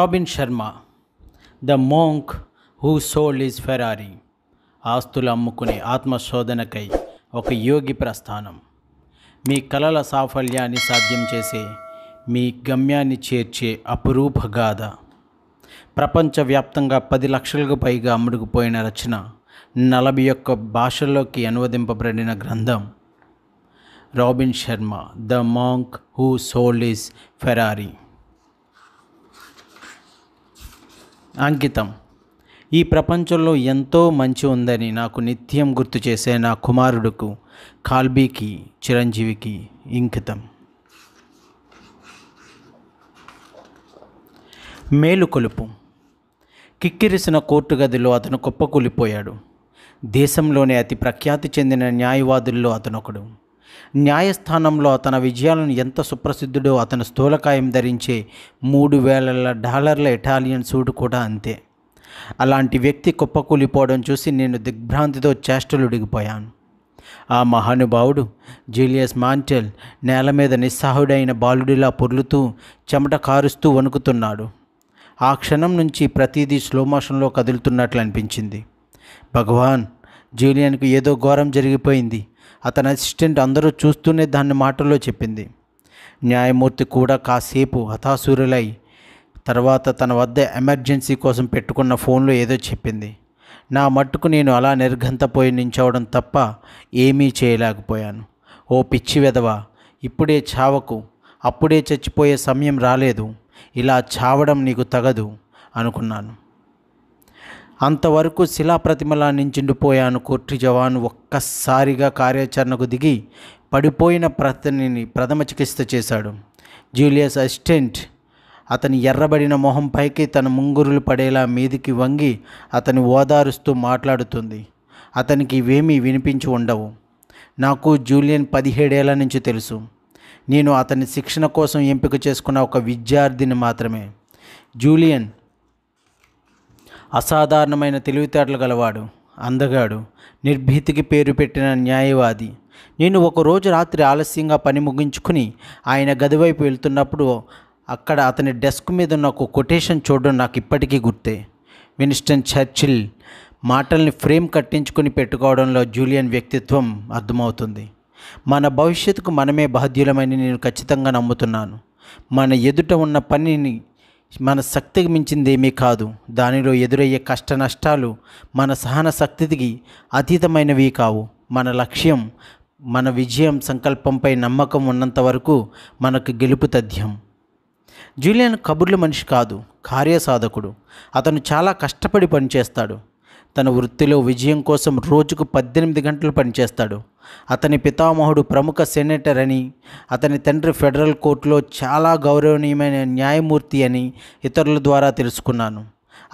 robin Sharma the monk who sold his Ferrari ఆస్తులు అమ్ముకునే ఆత్మశోధనకై ఒక యోగి ప్రస్థానం మీ కలల సాఫల్యాన్ని సాధ్యం చేసే మీ గమ్యాన్ని చేర్చే అపురూప గాథ ప్రపంచవ్యాప్తంగా పది లక్షలకు పైగా అమ్ముడుకుపోయిన రచన నలభై ఒక్క భాషల్లోకి అనువదింపబడిన గ్రంథం Robin Sharma the monk who sold his Ferrari అంకితం ఈ ప్రపంచంలో ఎంతో మంచి ఉందని నాకు నిత్యం గుర్తు చేసే నా కుమారుడుకు కాల్బీకి చిరంజీవికి ఇంకితం మేలుకొలుపు కిక్కిరిసిన కోర్టు గదిలో అతను కుప్పకూలిపోయాడు దేశంలోనే అతి ప్రఖ్యాతి చెందిన న్యాయవాదుల్లో అతనొకడు న్యాయస్థానంలో తన విజయాలను ఎంత సుప్రసిద్ధుడో అతను స్థూలకాయం ధరించే మూడు వేల డాలర్ల ఇటాలియన్ సూటు కూడా అంతే అలాంటి వ్యక్తి కుప్పకూలిపోవడం చూసి నేను దిగ్భ్రాంతితో చేష్టలుడిగిపోయాను ఆ మహానుభావుడు జూలియస్ మాంటెల్ నేల మీద నిస్సాహుడైన బాలుడిలా పొర్లుతూ చెమట కారుస్తూ వణుకుతున్నాడు ఆ క్షణం నుంచి ప్రతిదీ స్లో మోషన్లో కదులుతున్నట్లు అనిపించింది భగవాన్ జూలియన్కు ఏదో ఘోరం జరిగిపోయింది అతని అసిస్టెంట్ అందరూ చూస్తూనే దాన్ని మాటల్లో చెప్పింది న్యాయమూర్తి కూడా కాసేపు హతాశూరులై తర్వాత తన వద్ద ఎమర్జెన్సీ కోసం పెట్టుకున్న ఫోన్లో ఏదో చెప్పింది నా మట్టుకు నేను అలా నిర్ఘంతపోయి నించవడం తప్ప ఏమీ చేయలేకపోయాను ఓ పిచ్చి వెదవ ఇప్పుడే చావకు అప్పుడే చచ్చిపోయే సమయం రాలేదు ఇలా చావడం నీకు తగదు అనుకున్నాను అంతవరకు శిలాప్రతిమలా నించిండిపోయాను కోర్టు జవాను ఒక్కసారిగా కార్యాచరణకు దిగి పడిపోయిన ప్రతనిని ప్రథమ చికిత్స చేశాడు జూలియస్ అసిస్టెంట్ అతని ఎర్రబడిన మొహం పైకి తన ముంగురులు పడేలా మీదికి వంగి అతని ఓదారుస్తూ మాట్లాడుతుంది అతనికి ఇవేమీ వినిపించి ఉండవు నాకు జూలియన్ పదిహేడేళ్ల నుంచి తెలుసు నేను అతని శిక్షణ కోసం ఎంపిక చేసుకున్న ఒక విద్యార్థిని మాత్రమే జూలియన్ అసాధారణమైన తెలివితేటలు గలవాడు అందగాడు నిర్భీతికి పేరు పెట్టిన న్యాయవాది నేను ఒకరోజు రాత్రి ఆలస్యంగా పని ముగించుకుని ఆయన గదివైపు వెళ్తున్నప్పుడు అక్కడ అతని డెస్క్ మీద ఉన్న ఒక కొటేషన్ చూడడం నాకు ఇప్పటికీ గుర్తే విన్స్టన్ చర్చిల్ మాటల్ని ఫ్రేమ్ కట్టించుకుని పెట్టుకోవడంలో జూలియన్ వ్యక్తిత్వం అర్థమవుతుంది మన భవిష్యత్తుకు మనమే బాధ్యులమని నేను ఖచ్చితంగా నమ్ముతున్నాను మన ఎదుట ఉన్న పనిని మన శక్తికి మించింది ఏమీ కాదు దానిలో ఎదురయ్యే కష్ట నష్టాలు మన సహన శక్తికి అతీతమైనవి కావు మన లక్ష్యం మన విజయం సంకల్పంపై నమ్మకం ఉన్నంత వరకు మనకు గెలుపు తథ్యం జూలియన్ కబుర్ల మనిషి కాదు కార్యసాధకుడు అతను చాలా కష్టపడి పనిచేస్తాడు తన వృత్తిలో విజయం కోసం రోజుకు పద్దెనిమిది గంటలు పనిచేస్తాడు అతని పితామహుడు ప్రముఖ సెనేటర్ అని అతని తండ్రి ఫెడరల్ కోర్టులో చాలా గౌరవనీయమైన న్యాయమూర్తి అని ఇతరుల ద్వారా తెలుసుకున్నాను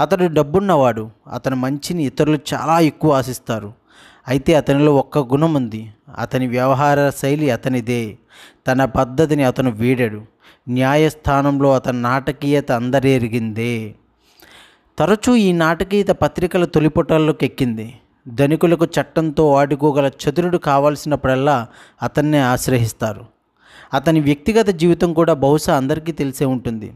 అతడు డబ్బున్నవాడు అతని మంచిని ఇతరులు చాలా ఎక్కువ ఆశిస్తారు అయితే అతనిలో ఒక్క గుణం ఉంది అతని వ్యవహార శైలి అతనిదే తన పద్ధతిని అతను వీడాడు న్యాయస్థానంలో అతని నాటకీయత అందరెరిగిందే తరచూ ఈ నాటకీయత పత్రికల తొలిపుటల్లోకి ఎక్కింది ధనికులకు చట్టంతో వాడుకోగల చతురుడు కావాల్సినప్పుడల్లా అతన్నే ఆశ్రయిస్తారు అతని వ్యక్తిగత జీవితం కూడా బహుశా అందరికీ తెలిసే ఉంటుంది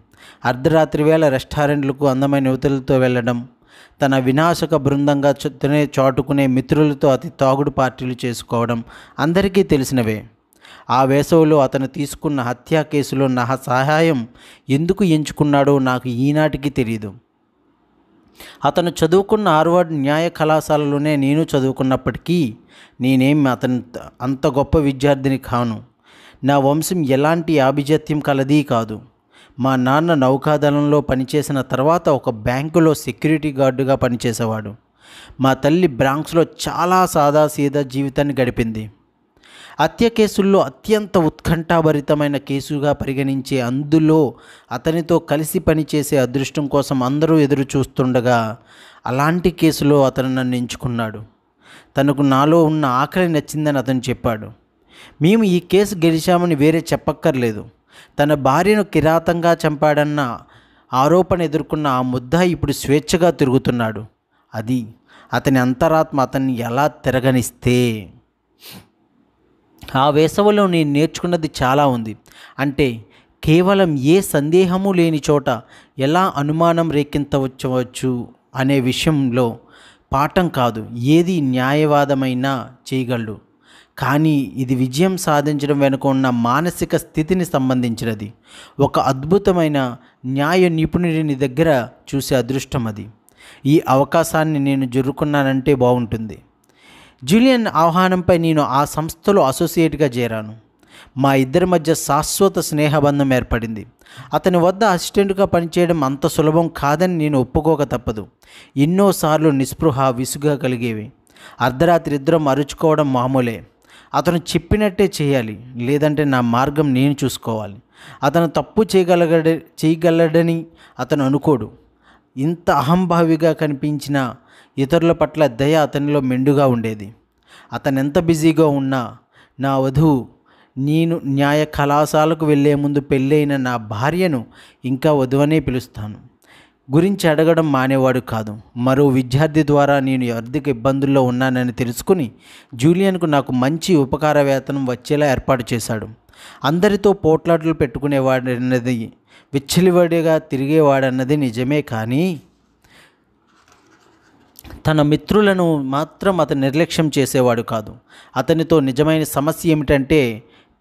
అర్ధరాత్రి వేళ రెస్టారెంట్లకు అందమైన యువతులతో వెళ్ళడం తన వినాశక బృందంగా చుట్టనే చాటుకునే మిత్రులతో అతి తాగుడు పార్టీలు చేసుకోవడం అందరికీ తెలిసినవే ఆ వేసవిలో అతను తీసుకున్న హత్యా కేసులో నా సహాయం ఎందుకు ఎంచుకున్నాడో నాకు ఈనాటికి తెలియదు అతను చదువుకున్న హార్వర్డ్ న్యాయ కళాశాలలోనే నేను చదువుకున్నప్పటికీ నేనేం అతను అంత గొప్ప విద్యార్థిని కాను నా వంశం ఎలాంటి ఆభిజాత్యం కలది కాదు మా నాన్న నౌకాదళంలో పనిచేసిన తర్వాత ఒక బ్యాంకులో సెక్యూరిటీ గార్డుగా పనిచేసేవాడు మా తల్లి బ్రాంక్స్లో చాలా సాదాసీదా జీవితాన్ని గడిపింది హత్య కేసుల్లో అత్యంత ఉత్కంఠాభరితమైన కేసుగా పరిగణించే అందులో అతనితో కలిసి పనిచేసే అదృష్టం కోసం అందరూ ఎదురు చూస్తుండగా అలాంటి కేసులో అతను నన్ను ఎంచుకున్నాడు తనకు నాలో ఉన్న ఆకలి నచ్చిందని అతను చెప్పాడు మేము ఈ కేసు గెలిచామని వేరే చెప్పక్కర్లేదు తన భార్యను కిరాతంగా చంపాడన్న ఆరోపణ ఎదుర్కొన్న ఆ ముద్ద ఇప్పుడు స్వేచ్ఛగా తిరుగుతున్నాడు అది అతని అంతరాత్మ అతన్ని ఎలా తిరగనిస్తే ఆ వేసవిలో నేను నేర్చుకున్నది చాలా ఉంది అంటే కేవలం ఏ సందేహము లేని చోట ఎలా అనుమానం రేకెత్తవచ్చు అనే విషయంలో పాఠం కాదు ఏది న్యాయవాదమైనా చేయగలడు కానీ ఇది విజయం సాధించడం వెనుక ఉన్న మానసిక స్థితిని సంబంధించినది ఒక అద్భుతమైన న్యాయ నిపుణుడిని దగ్గర చూసే అదృష్టం అది ఈ అవకాశాన్ని నేను జరుగుకున్నానంటే బాగుంటుంది జూలియన్ ఆహ్వానంపై నేను ఆ సంస్థలో అసోసియేట్గా చేరాను మా ఇద్దరి మధ్య శాశ్వత స్నేహబంధం ఏర్పడింది అతని వద్ద అసిస్టెంట్గా పనిచేయడం అంత సులభం కాదని నేను ఒప్పుకోక తప్పదు ఎన్నోసార్లు నిస్పృహ విసుగా కలిగేవి అర్ధరాత్రి ఇద్దరం అరుచుకోవడం మామూలే అతను చెప్పినట్టే చేయాలి లేదంటే నా మార్గం నేను చూసుకోవాలి అతను తప్పు చేయగలగడ చేయగలడని అతను అనుకోడు ఇంత అహంభావిగా కనిపించిన ఇతరుల పట్ల దయ అతనిలో మెండుగా ఉండేది అతను ఎంత బిజీగా ఉన్నా నా వధువు నేను న్యాయ కళాశాలకు వెళ్ళే ముందు పెళ్ళైన నా భార్యను ఇంకా వధువనే పిలుస్తాను గురించి అడగడం మానేవాడు కాదు మరో విద్యార్థి ద్వారా నేను ఆర్థిక ఇబ్బందుల్లో ఉన్నానని తెలుసుకుని జూలియన్కు నాకు మంచి ఉపకార వేతనం వచ్చేలా ఏర్పాటు చేశాడు అందరితో పోట్లాటలు పెట్టుకునేవాడన్నది విచ్చలివాడిగా తిరిగేవాడన్నది నిజమే కానీ తన మిత్రులను మాత్రం అతను నిర్లక్ష్యం చేసేవాడు కాదు అతనితో నిజమైన సమస్య ఏమిటంటే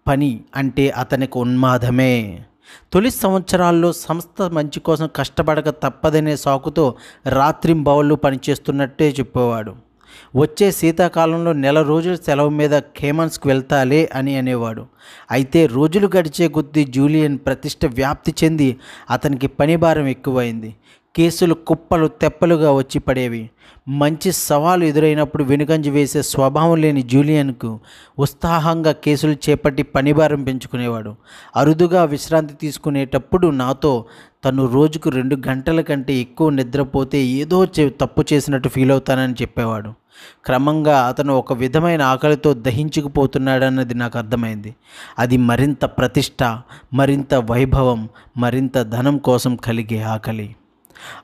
పని అంటే అతనికి ఉన్మాదమే తొలి సంవత్సరాల్లో సంస్థ మంచి కోసం కష్టపడక తప్పదనే సాకుతో రాత్రింబవళ్ళు పనిచేస్తున్నట్టే చెప్పేవాడు వచ్చే శీతాకాలంలో నెల రోజుల సెలవు మీద కేమన్స్కి వెళ్తాలే అని అనేవాడు అయితే రోజులు గడిచే కొద్దీ జూలియన్ ప్రతిష్ట వ్యాప్తి చెంది అతనికి పని భారం ఎక్కువైంది కేసులు కుప్పలు తెప్పలుగా వచ్చి పడేవి మంచి సవాలు ఎదురైనప్పుడు వెనుకంజ వేసే స్వభావం లేని జూలియన్కు ఉత్సాహంగా కేసులు చేపట్టి పనిభారం పెంచుకునేవాడు అరుదుగా విశ్రాంతి తీసుకునేటప్పుడు నాతో తను రోజుకు రెండు గంటల కంటే ఎక్కువ నిద్రపోతే ఏదో తప్పు చేసినట్టు ఫీల్ అవుతానని చెప్పేవాడు క్రమంగా అతను ఒక విధమైన ఆకలితో దహించుకుపోతున్నాడన్నది నాకు అర్థమైంది అది మరింత ప్రతిష్ట మరింత వైభవం మరింత ధనం కోసం కలిగే ఆకలి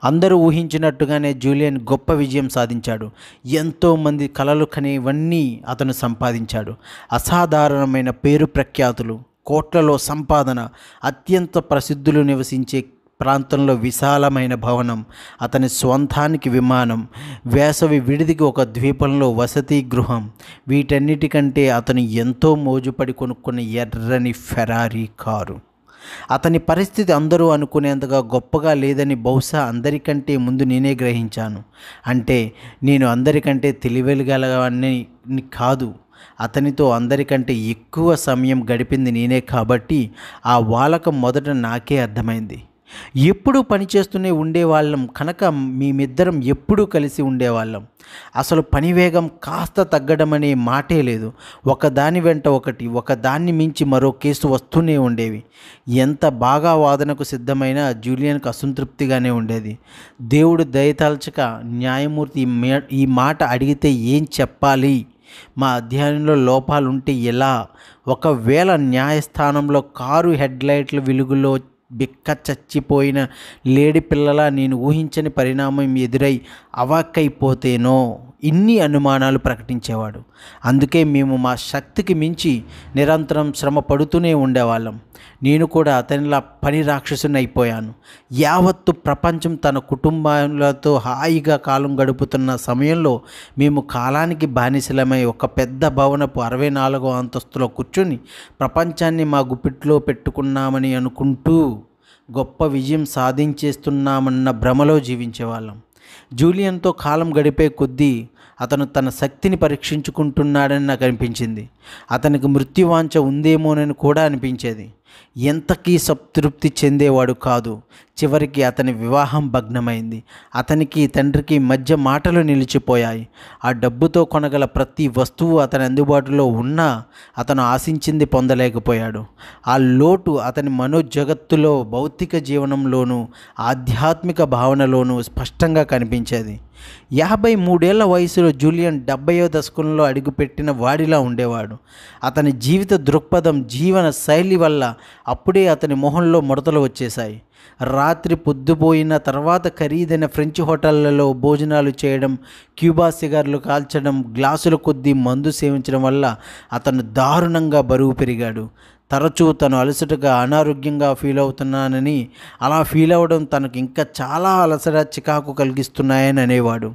అందరూ ఊహించినట్టుగానే జూలియన్ గొప్ప విజయం సాధించాడు ఎంతోమంది కలలు కనేవన్నీ అతను సంపాదించాడు అసాధారణమైన పేరు ప్రఖ్యాతులు కోట్లలో సంపాదన అత్యంత ప్రసిద్ధులు నివసించే ప్రాంతంలో విశాలమైన భవనం అతని స్వంతానికి విమానం వేసవి విడిదికి ఒక ద్వీపంలో వసతి గృహం వీటన్నిటికంటే అతను ఎంతో మోజుపడి కొనుక్కున్న ఎర్రని ఫెరారీ కారు అతని పరిస్థితి అందరూ అనుకునేంతగా గొప్పగా లేదని బహుశా అందరికంటే ముందు నేనే గ్రహించాను అంటే నేను అందరికంటే తెలివగలవాన్ని కాదు అతనితో అందరికంటే ఎక్కువ సమయం గడిపింది నేనే కాబట్టి ఆ వాలకం మొదట నాకే అర్థమైంది ఎప్పుడు పనిచేస్తూనే ఉండేవాళ్ళం కనుక మేమిద్దరం ఎప్పుడూ కలిసి ఉండేవాళ్ళం అసలు పని వేగం కాస్త తగ్గడం అనే మాటే లేదు ఒకదాని వెంట ఒకటి ఒకదాన్ని మించి మరో కేసు వస్తూనే ఉండేవి ఎంత బాగా వాదనకు సిద్ధమైనా జూలియన్కు అసంతృప్తిగానే ఉండేది దేవుడు దయతాల్చక న్యాయమూర్తి ఈ మాట అడిగితే ఏం చెప్పాలి మా అధ్యయనంలో లోపాలుంటే ఎలా ఒకవేళ న్యాయస్థానంలో కారు హెడ్లైట్లు వెలుగులో బిక్క చచ్చిపోయిన లేడి పిల్లలా నేను ఊహించని పరిణామం ఎదురై అవాక్కైపోతేనో ఇన్ని అనుమానాలు ప్రకటించేవాడు అందుకే మేము మా శక్తికి మించి నిరంతరం శ్రమ పడుతూనే ఉండేవాళ్ళం నేను కూడా అతనిలా పని రాక్షసుని అయిపోయాను యావత్తు ప్రపంచం తన కుటుంబాలతో హాయిగా కాలం గడుపుతున్న సమయంలో మేము కాలానికి బానిసలమై ఒక పెద్ద భవనపు అరవై నాలుగో అంతస్తులో కూర్చొని ప్రపంచాన్ని మా గుప్పిట్లో పెట్టుకున్నామని అనుకుంటూ గొప్ప విజయం సాధించేస్తున్నామన్న భ్రమలో జీవించేవాళ్ళం జూలియన్తో కాలం గడిపే కొద్దీ అతను తన శక్తిని పరీక్షించుకుంటున్నాడని నాకు అనిపించింది అతనికి మృత్యువాంఛ ఉందేమోనని కూడా అనిపించేది ఎంతకీ సంతృప్తి చెందేవాడు కాదు చివరికి అతని వివాహం భగ్నమైంది అతనికి తండ్రికి మధ్య మాటలు నిలిచిపోయాయి ఆ డబ్బుతో కొనగల ప్రతి వస్తువు అతని అందుబాటులో ఉన్నా అతను ఆశించింది పొందలేకపోయాడు ఆ లోటు అతని మనోజగత్తులో భౌతిక జీవనంలోనూ ఆధ్యాత్మిక భావనలోనూ స్పష్టంగా కనిపించేది యాభై మూడేళ్ల వయసులో జూలియన్ డెబ్బయో దశకంలో అడుగుపెట్టిన వాడిలా ఉండేవాడు అతని జీవిత దృక్పథం జీవన శైలి వల్ల అప్పుడే అతని మొహంలో ముడతలు వచ్చేశాయి రాత్రి పొద్దుపోయిన తర్వాత ఖరీదైన ఫ్రెంచ్ హోటళ్లలో భోజనాలు చేయడం క్యూబా సిగార్లు కాల్చడం గ్లాసుల కొద్దీ మందు సేవించడం వల్ల అతను దారుణంగా బరువు పెరిగాడు తరచూ తను అలసటగా అనారోగ్యంగా ఫీల్ అవుతున్నానని అలా ఫీల్ అవ్వడం తనకు ఇంకా చాలా అలసట చికాకు కలిగిస్తున్నాయని అనేవాడు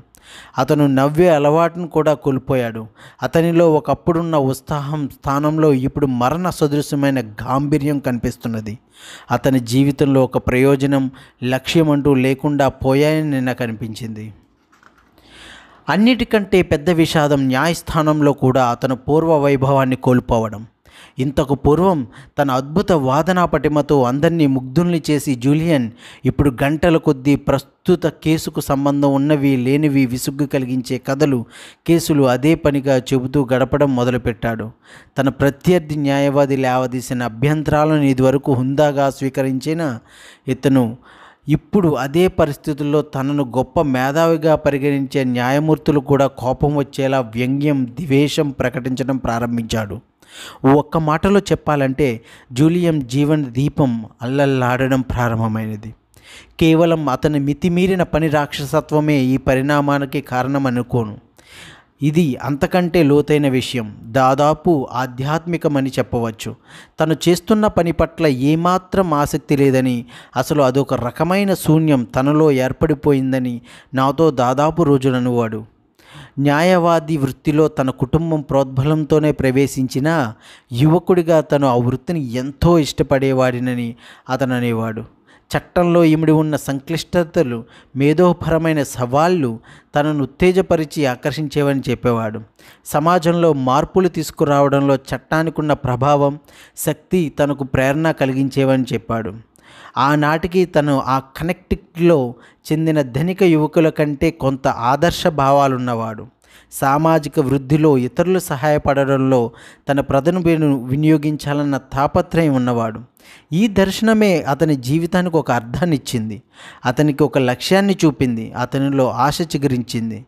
అతను నవ్వే అలవాటును కూడా కోల్పోయాడు అతనిలో ఒకప్పుడున్న ఉత్సాహం స్థానంలో ఇప్పుడు మరణ సదృశ్యమైన గాంభీర్యం కనిపిస్తున్నది అతని జీవితంలో ఒక ప్రయోజనం లక్ష్యం అంటూ లేకుండా పోయాయని నిన్న కనిపించింది అన్నిటికంటే పెద్ద విషాదం న్యాయస్థానంలో కూడా అతను పూర్వ వైభవాన్ని కోల్పోవడం ఇంతకు పూర్వం తన అద్భుత వాదనా పటిమతో అందరినీ ముగ్ధుల్ని చేసి జూలియన్ ఇప్పుడు గంటల కొద్దీ ప్రస్తుత కేసుకు సంబంధం ఉన్నవి లేనివి విసుగ్గు కలిగించే కథలు కేసులు అదే పనిగా చెబుతూ గడపడం మొదలుపెట్టాడు తన ప్రత్యర్థి న్యాయవాది లేవదీసిన అభ్యంతరాలను ఇదివరకు హుందాగా స్వీకరించిన ఇతను ఇప్పుడు అదే పరిస్థితుల్లో తనను గొప్ప మేధావిగా పరిగణించే న్యాయమూర్తులు కూడా కోపం వచ్చేలా వ్యంగ్యం ద్వేషం ప్రకటించడం ప్రారంభించాడు ఒక్క మాటలో చెప్పాలంటే జూలియం జీవన దీపం అల్లల్లాడడం ప్రారంభమైనది కేవలం అతని మితిమీరిన పని రాక్షసత్వమే ఈ పరిణామానికి కారణం అనుకోను ఇది అంతకంటే లోతైన విషయం దాదాపు ఆధ్యాత్మికమని చెప్పవచ్చు తను చేస్తున్న పని పట్ల ఏమాత్రం ఆసక్తి లేదని అసలు అదొక రకమైన శూన్యం తనలో ఏర్పడిపోయిందని నాతో దాదాపు రోజులనువాడు న్యాయవాది వృత్తిలో తన కుటుంబం ప్రోద్బలంతోనే ప్రవేశించిన యువకుడిగా తను ఆ వృత్తిని ఎంతో ఇష్టపడేవాడినని అతను అనేవాడు చట్టంలో ఇమిడి ఉన్న సంక్లిష్టతలు మేధోపరమైన సవాళ్ళు తనను ఉత్తేజపరిచి ఆకర్షించేవని చెప్పేవాడు సమాజంలో మార్పులు తీసుకురావడంలో చట్టానికి ఉన్న ప్రభావం శక్తి తనకు ప్రేరణ కలిగించేవని చెప్పాడు ఆనాటికి తను ఆ కనెక్టిక్లో చెందిన ధనిక యువకుల కంటే కొంత ఆదర్శ భావాలున్నవాడు సామాజిక వృద్ధిలో ఇతరులు సహాయపడడంలో తన ప్రతిభను వినియోగించాలన్న తాపత్రయం ఉన్నవాడు ఈ దర్శనమే అతని జీవితానికి ఒక అర్థాన్ని ఇచ్చింది అతనికి ఒక లక్ష్యాన్ని చూపింది అతనిలో ఆశ చిగురించింది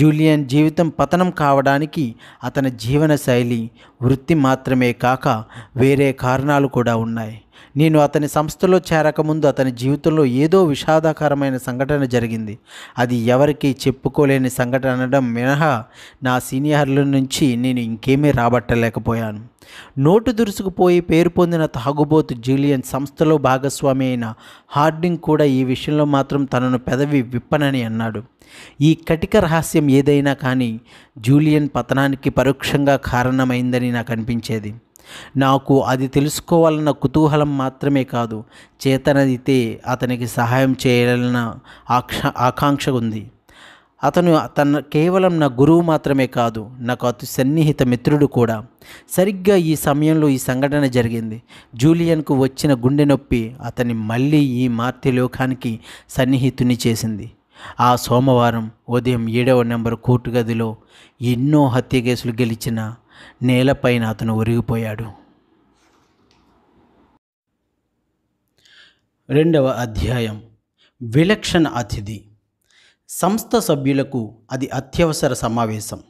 జూలియన్ జీవితం పతనం కావడానికి అతని జీవన శైలి వృత్తి మాత్రమే కాక వేరే కారణాలు కూడా ఉన్నాయి నేను అతని సంస్థలో చేరకముందు అతని జీవితంలో ఏదో విషాదకరమైన సంఘటన జరిగింది అది ఎవరికీ చెప్పుకోలేని సంఘటన అనడం మినహా నా సీనియర్ల నుంచి నేను ఇంకేమీ రాబట్టలేకపోయాను నోటు దురుసుకుపోయి పేరు పొందిన తాగుబోతు జూలియన్ సంస్థలో భాగస్వామి అయిన హార్డింగ్ కూడా ఈ విషయంలో మాత్రం తనను పెదవి విప్పనని అన్నాడు ఈ కటిక రహస్యం ఏదైనా కానీ జూలియన్ పతనానికి పరోక్షంగా కారణమైందని నాకు అనిపించేది నాకు అది తెలుసుకోవాలన్న కుతూహలం మాత్రమే కాదు చేతనైతే అతనికి సహాయం చేయాలన్న ఆక్ష ఆకాంక్ష ఉంది అతను తన కేవలం నా గురువు మాత్రమే కాదు నాకు అతి సన్నిహిత మిత్రుడు కూడా సరిగ్గా ఈ సమయంలో ఈ సంఘటన జరిగింది జూలియన్కు వచ్చిన గుండె నొప్పి అతన్ని మళ్ళీ ఈ మార్తి లోకానికి సన్నిహితుని చేసింది ఆ సోమవారం ఉదయం ఏడవ నెంబర్ కోర్టు గదిలో ఎన్నో హత్య కేసులు గెలిచిన నేలపైన అతను ఒరిగిపోయాడు రెండవ అధ్యాయం విలక్షణ అతిథి సంస్థ సభ్యులకు అది అత్యవసర సమావేశం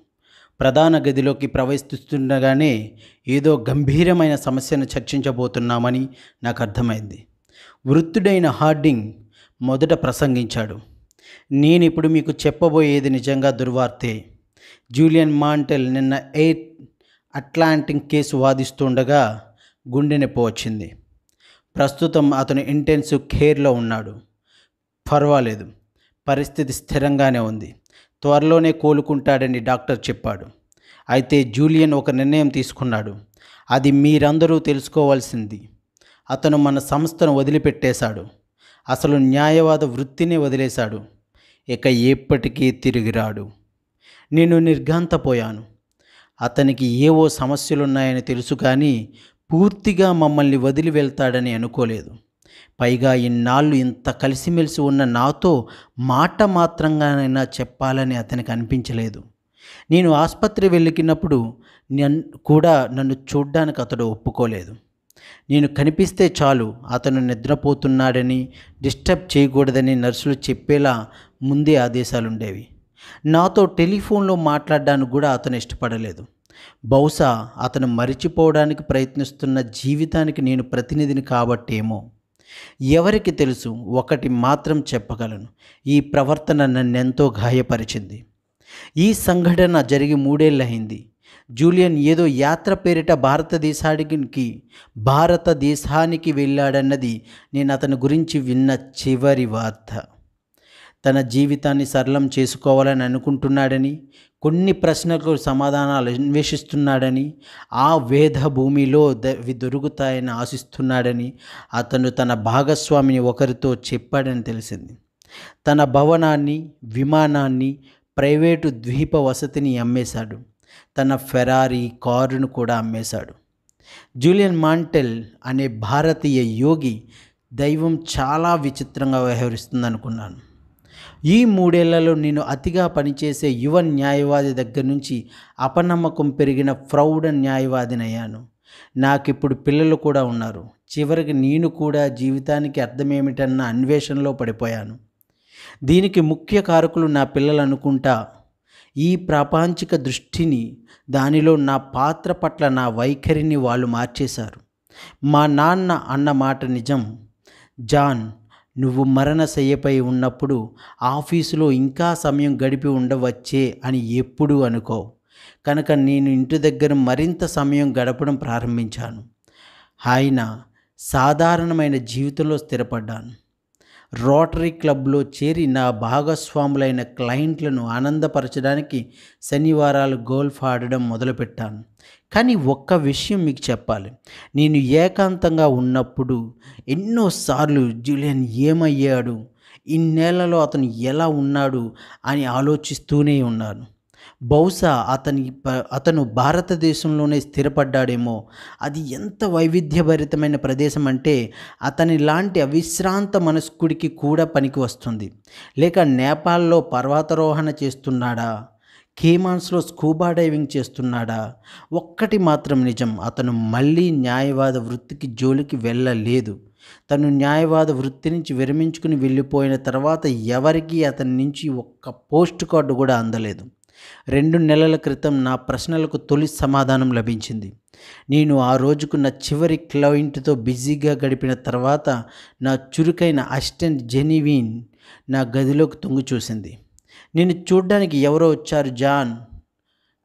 ప్రధాన గదిలోకి ప్రవేశిస్తుండగానే ఏదో గంభీరమైన సమస్యను చర్చించబోతున్నామని నాకు అర్థమైంది వృత్తుడైన హార్డింగ్ మొదట ప్రసంగించాడు నేను ఇప్పుడు మీకు చెప్పబోయేది నిజంగా దుర్వార్తే జూలియన్ మాంటెల్ నిన్న ఎయిర్ అట్లాంటిక్ కేసు వాదిస్తుండగా గుండె నొప్పి వచ్చింది ప్రస్తుతం అతను ఇంటెన్సివ్ కేర్లో ఉన్నాడు పర్వాలేదు పరిస్థితి స్థిరంగానే ఉంది త్వరలోనే కోలుకుంటాడని డాక్టర్ చెప్పాడు అయితే జూలియన్ ఒక నిర్ణయం తీసుకున్నాడు అది మీరందరూ తెలుసుకోవాల్సింది అతను మన సంస్థను వదిలిపెట్టేశాడు అసలు న్యాయవాద వృత్తిని వదిలేశాడు ఇక ఎప్పటికీ తిరిగిరాడు నేను నిర్ఘాంతపోయాను అతనికి ఏవో సమస్యలున్నాయని తెలుసు కానీ పూర్తిగా మమ్మల్ని వదిలి వెళ్తాడని అనుకోలేదు పైగా ఇన్నాళ్ళు ఇంత కలిసిమెలిసి ఉన్న నాతో మాట మాత్రంగానైనా చెప్పాలని అతనికి అనిపించలేదు నేను ఆసుపత్రి వెళ్ళికినప్పుడు నన్ను కూడా నన్ను చూడ్డానికి అతడు ఒప్పుకోలేదు నేను కనిపిస్తే చాలు అతను నిద్రపోతున్నాడని డిస్టర్బ్ చేయకూడదని నర్సులు చెప్పేలా ముందే ఆదేశాలుండేవి నాతో టెలిఫోన్లో మాట్లాడడానికి కూడా అతను ఇష్టపడలేదు బహుశా అతను మరిచిపోవడానికి ప్రయత్నిస్తున్న జీవితానికి నేను ప్రతినిధిని కాబట్టేమో ఎవరికి తెలుసు ఒకటి మాత్రం చెప్పగలను ఈ ప్రవర్తన నన్నెంతో గాయపరిచింది ఈ సంఘటన జరిగి మూడేళ్ళయింది జూలియన్ ఏదో యాత్ర పేరిట భారతదేశానికి భారతదేశానికి వెళ్ళాడన్నది నేను అతని గురించి విన్న చివరి వార్త తన జీవితాన్ని సరళం చేసుకోవాలని అనుకుంటున్నాడని కొన్ని ప్రశ్నలకు సమాధానాలు అన్వేషిస్తున్నాడని ఆ వేద భూమిలో దొరుకుతాయని ఆశిస్తున్నాడని అతను తన భాగస్వామిని ఒకరితో చెప్పాడని తెలిసింది తన భవనాన్ని విమానాన్ని ప్రైవేటు ద్వీప వసతిని అమ్మేశాడు తన ఫెరారీ కారును కూడా అమ్మేశాడు జూలియన్ మాంటెల్ అనే భారతీయ యోగి దైవం చాలా విచిత్రంగా వ్యవహరిస్తుంది అనుకున్నాను ఈ మూడేళ్లలో నేను అతిగా పనిచేసే యువ న్యాయవాది దగ్గర నుంచి అపనమ్మకం పెరిగిన ప్రౌఢ న్యాయవాదినయ్యాను నాకిప్పుడు పిల్లలు కూడా ఉన్నారు చివరికి నేను కూడా జీవితానికి అర్థమేమిటన్న అన్వేషణలో పడిపోయాను దీనికి ముఖ్య కారకులు నా పిల్లలు అనుకుంటా ఈ ప్రాపంచిక దృష్టిని దానిలో నా పాత్ర పట్ల నా వైఖరిని వాళ్ళు మార్చేశారు మా నాన్న అన్న మాట నిజం జాన్ నువ్వు మరణశయ్యపై ఉన్నప్పుడు ఆఫీసులో ఇంకా సమయం గడిపి ఉండవచ్చే అని ఎప్పుడూ అనుకో కనుక నేను ఇంటి దగ్గర మరింత సమయం గడపడం ప్రారంభించాను ఆయన సాధారణమైన జీవితంలో స్థిరపడ్డాను రోటరీ క్లబ్లో చేరి నా భాగస్వాములైన క్లయింట్లను ఆనందపరచడానికి శనివారాలు గోల్ఫ్ ఆడడం మొదలుపెట్టాను కానీ ఒక్క విషయం మీకు చెప్పాలి నేను ఏకాంతంగా ఉన్నప్పుడు ఎన్నోసార్లు జూలియన్ ఏమయ్యాడు ఇన్నేళ్లలో అతను ఎలా ఉన్నాడు అని ఆలోచిస్తూనే ఉన్నాను బహుశా అతని అతను భారతదేశంలోనే స్థిరపడ్డాడేమో అది ఎంత వైవిధ్యభరితమైన ప్రదేశం అంటే అతని లాంటి అవిశ్రాంత మనస్కుడికి కూడా పనికి వస్తుంది లేక నేపాల్లో పర్వతారోహణ చేస్తున్నాడా కేమాన్స్లో స్కూబా డైవింగ్ చేస్తున్నాడా ఒక్కటి మాత్రం నిజం అతను మళ్ళీ న్యాయవాద వృత్తికి జోలికి వెళ్ళలేదు తను న్యాయవాద వృత్తి నుంచి విరమించుకుని వెళ్ళిపోయిన తర్వాత ఎవరికీ అతని నుంచి ఒక్క పోస్ట్ కార్డు కూడా అందలేదు రెండు నెలల క్రితం నా ప్రశ్నలకు తొలి సమాధానం లభించింది నేను ఆ రోజుకు నా చివరి క్లయింట్తో బిజీగా గడిపిన తర్వాత నా చురుకైన అసిస్టెంట్ జెనివీన్ నా గదిలోకి తొంగి చూసింది నిన్ను చూడ్డానికి ఎవరో వచ్చారు జాన్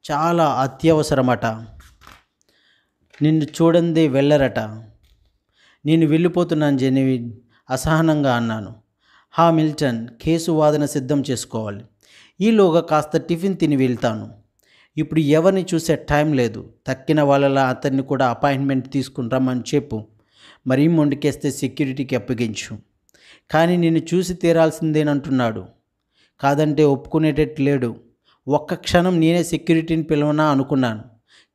చాలా అత్యవసరమట నిన్ను చూడందే వెళ్ళరట నేను వెళ్ళిపోతున్నాను జెనివి అసహనంగా అన్నాను హా మిల్టన్ కేసు వాదన సిద్ధం చేసుకోవాలి ఈలోగా కాస్త టిఫిన్ తిని వెళ్తాను ఇప్పుడు ఎవరిని చూసే టైం లేదు తక్కిన వాళ్ళలా అతన్ని కూడా అపాయింట్మెంట్ తీసుకుని రమ్మని చెప్పు మరీ మొండికేస్తే సెక్యూరిటీకి అప్పగించు కానీ నిన్ను చూసి తీరాల్సిందేనంటున్నాడు కాదంటే ఒప్పుకునేటట్టు లేడు ఒక్క క్షణం నేనే సెక్యూరిటీని పిలవనా అనుకున్నాను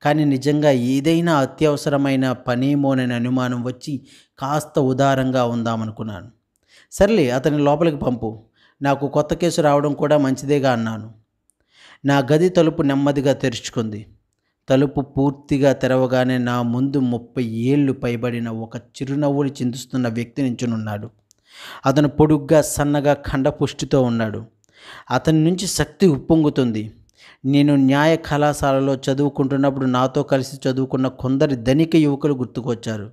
కానీ నిజంగా ఏదైనా అత్యవసరమైన పనేమోనని అనుమానం వచ్చి కాస్త ఉదారంగా ఉందామనుకున్నాను సర్లే అతని లోపలికి పంపు నాకు కొత్త కేసు రావడం కూడా మంచిదేగా అన్నాను నా గది తలుపు నెమ్మదిగా తెరుచుకుంది తలుపు పూర్తిగా తెరవగానే నా ముందు ముప్పై ఏళ్ళు పైబడిన ఒక చిరునవ్వులు చిందుస్తున్న వ్యక్తి ఉన్నాడు అతను పొడుగ్గా సన్నగా ఖండపుష్టితో ఉన్నాడు అతని నుంచి శక్తి ఉప్పొంగుతుంది నేను న్యాయ కళాశాలలో చదువుకుంటున్నప్పుడు నాతో కలిసి చదువుకున్న కొందరి ధనిక యువకులు గుర్తుకొచ్చారు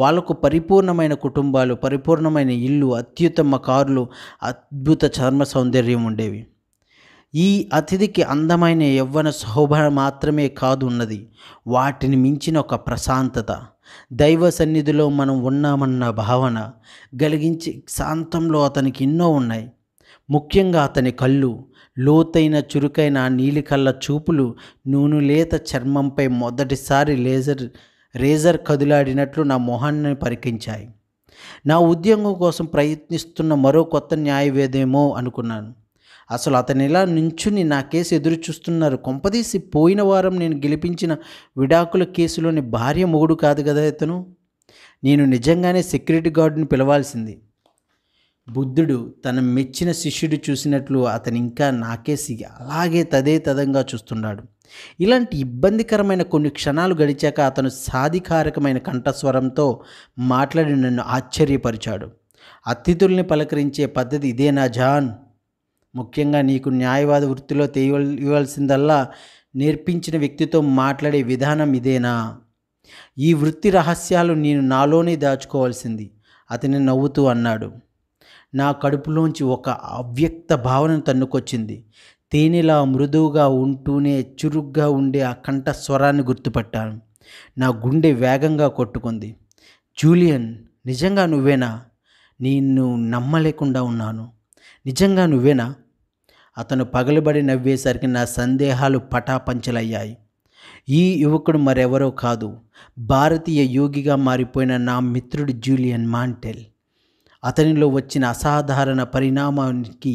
వాళ్లకు పరిపూర్ణమైన కుటుంబాలు పరిపూర్ణమైన ఇల్లు అత్యుత్తమ కారులు అద్భుత చర్మ సౌందర్యం ఉండేవి ఈ అతిథికి అందమైన యవ్వన శోభ మాత్రమే కాదు ఉన్నది వాటిని మించిన ఒక ప్రశాంతత దైవ సన్నిధిలో మనం ఉన్నామన్న భావన గలిగించి శాంతంలో అతనికి ఎన్నో ఉన్నాయి ముఖ్యంగా అతని కళ్ళు లోతైన చురుకైన నీలికళ్ళ చూపులు నూనులేత చర్మంపై మొదటిసారి లేజర్ రేజర్ కదులాడినట్లు నా మొహాన్ని పరికించాయి నా ఉద్యోగం కోసం ప్రయత్నిస్తున్న మరో కొత్త న్యాయవేదేమో అనుకున్నాను అసలు అతను ఇలా నుంచుని నా కేసు ఎదురు చూస్తున్నారు కొంపదీసి పోయిన వారం నేను గెలిపించిన విడాకుల కేసులోని భార్య మొగుడు కాదు కదా ఇతను నేను నిజంగానే సెక్యూరిటీ గార్డుని పిలవాల్సింది బుద్ధుడు తన మెచ్చిన శిష్యుడు చూసినట్లు అతను ఇంకా నాకేసి అలాగే తదే తదంగా చూస్తున్నాడు ఇలాంటి ఇబ్బందికరమైన కొన్ని క్షణాలు గడిచాక అతను సాధికారకమైన కంఠస్వరంతో మాట్లాడి నన్ను ఆశ్చర్యపరిచాడు అతిథుల్ని పలకరించే పద్ధతి ఇదేనా జాన్ ముఖ్యంగా నీకు న్యాయవాద వృత్తిలో ఇవ్వాల్సిందల్లా నేర్పించిన వ్యక్తితో మాట్లాడే విధానం ఇదేనా ఈ వృత్తి రహస్యాలు నేను నాలోనే దాచుకోవాల్సింది అతని నవ్వుతూ అన్నాడు నా కడుపులోంచి ఒక అవ్యక్త భావన తన్నుకొచ్చింది తేనెలా మృదువుగా ఉంటూనే చురుగ్గా ఉండే ఆ కంఠ స్వరాన్ని గుర్తుపట్టాను నా గుండె వేగంగా కొట్టుకుంది జూలియన్ నిజంగా నువ్వేనా నిన్ను నమ్మలేకుండా ఉన్నాను నిజంగా నువ్వేనా అతను పగలబడి నవ్వేసరికి నా సందేహాలు పటాపంచలయ్యాయి ఈ యువకుడు మరెవరో కాదు భారతీయ యోగిగా మారిపోయిన నా మిత్రుడు జూలియన్ మాంటెల్ అతనిలో వచ్చిన అసాధారణ పరిణామానికి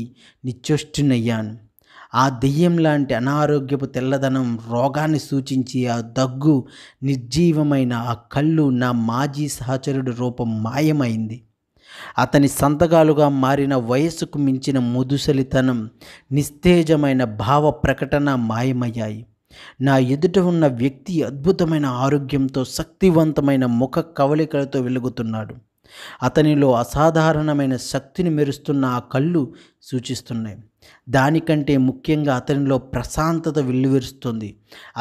నిత్యుష్టునయ్యాను ఆ దెయ్యం లాంటి అనారోగ్యపు తెల్లదనం రోగాన్ని సూచించి ఆ దగ్గు నిర్జీవమైన ఆ కళ్ళు నా మాజీ సహచరుడి రూపం మాయమైంది అతని సంతకాలుగా మారిన వయస్సుకు మించిన ముదుసలితనం నిస్తేజమైన భావ ప్రకటన మాయమయ్యాయి నా ఎదుట ఉన్న వ్యక్తి అద్భుతమైన ఆరోగ్యంతో శక్తివంతమైన ముఖ కవలికలతో వెలుగుతున్నాడు అతనిలో అసాధారణమైన శక్తిని మెరుస్తున్న ఆ కళ్ళు సూచిస్తున్నాయి దానికంటే ముఖ్యంగా అతనిలో ప్రశాంతత వెల్లువిరుస్తుంది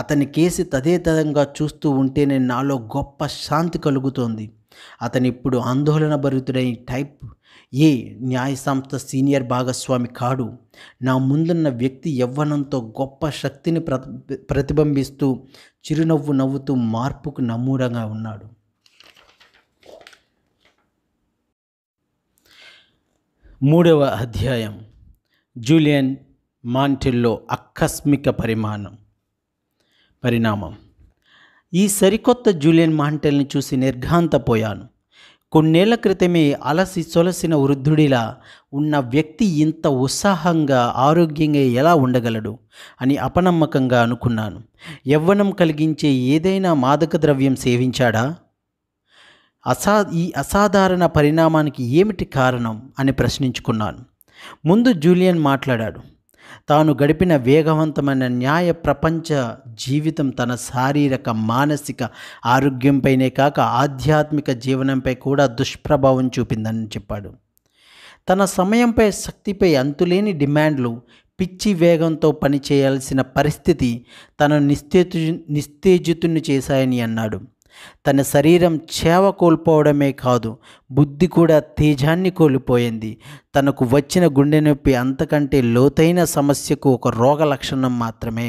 అతని కేసి తదేతదంగా చూస్తూ ఉంటేనే నాలో గొప్ప శాంతి కలుగుతోంది అతను ఇప్పుడు ఆందోళన భరితుడైన టైప్ ఏ న్యాయ సంస్థ సీనియర్ భాగస్వామి కాడు నా ముందున్న వ్యక్తి యవ్వనంతో గొప్ప శక్తిని ప్రతిబింబిస్తూ చిరునవ్వు నవ్వుతూ మార్పుకు నమూనంగా ఉన్నాడు మూడవ అధ్యాయం జూలియన్ మాంటెల్లో ఆకస్మిక పరిమాణం పరిణామం ఈ సరికొత్త జూలియన్ మాంటెల్ని చూసి నిర్ఘాంతపోయాను కొన్నేళ్ల క్రితమే అలసి సొలసిన వృద్ధుడిలా ఉన్న వ్యక్తి ఇంత ఉత్సాహంగా ఆరోగ్యంగా ఎలా ఉండగలడు అని అపనమ్మకంగా అనుకున్నాను యవ్వనం కలిగించే ఏదైనా మాదక ద్రవ్యం సేవించాడా అసా ఈ అసాధారణ పరిణామానికి ఏమిటి కారణం అని ప్రశ్నించుకున్నాను ముందు జూలియన్ మాట్లాడాడు తాను గడిపిన వేగవంతమైన న్యాయ ప్రపంచ జీవితం తన శారీరక మానసిక ఆరోగ్యంపైనే కాక ఆధ్యాత్మిక జీవనంపై కూడా దుష్ప్రభావం చూపిందని చెప్పాడు తన సమయంపై శక్తిపై అంతులేని డిమాండ్లు పిచ్చి వేగంతో పనిచేయాల్సిన పరిస్థితి తన నిస్తేజు నిస్తేజితుని చేశాయని అన్నాడు తన శరీరం చేవ కోల్పోవడమే కాదు బుద్ధి కూడా తేజాన్ని కోల్పోయింది తనకు వచ్చిన గుండె నొప్పి అంతకంటే లోతైన సమస్యకు ఒక రోగ లక్షణం మాత్రమే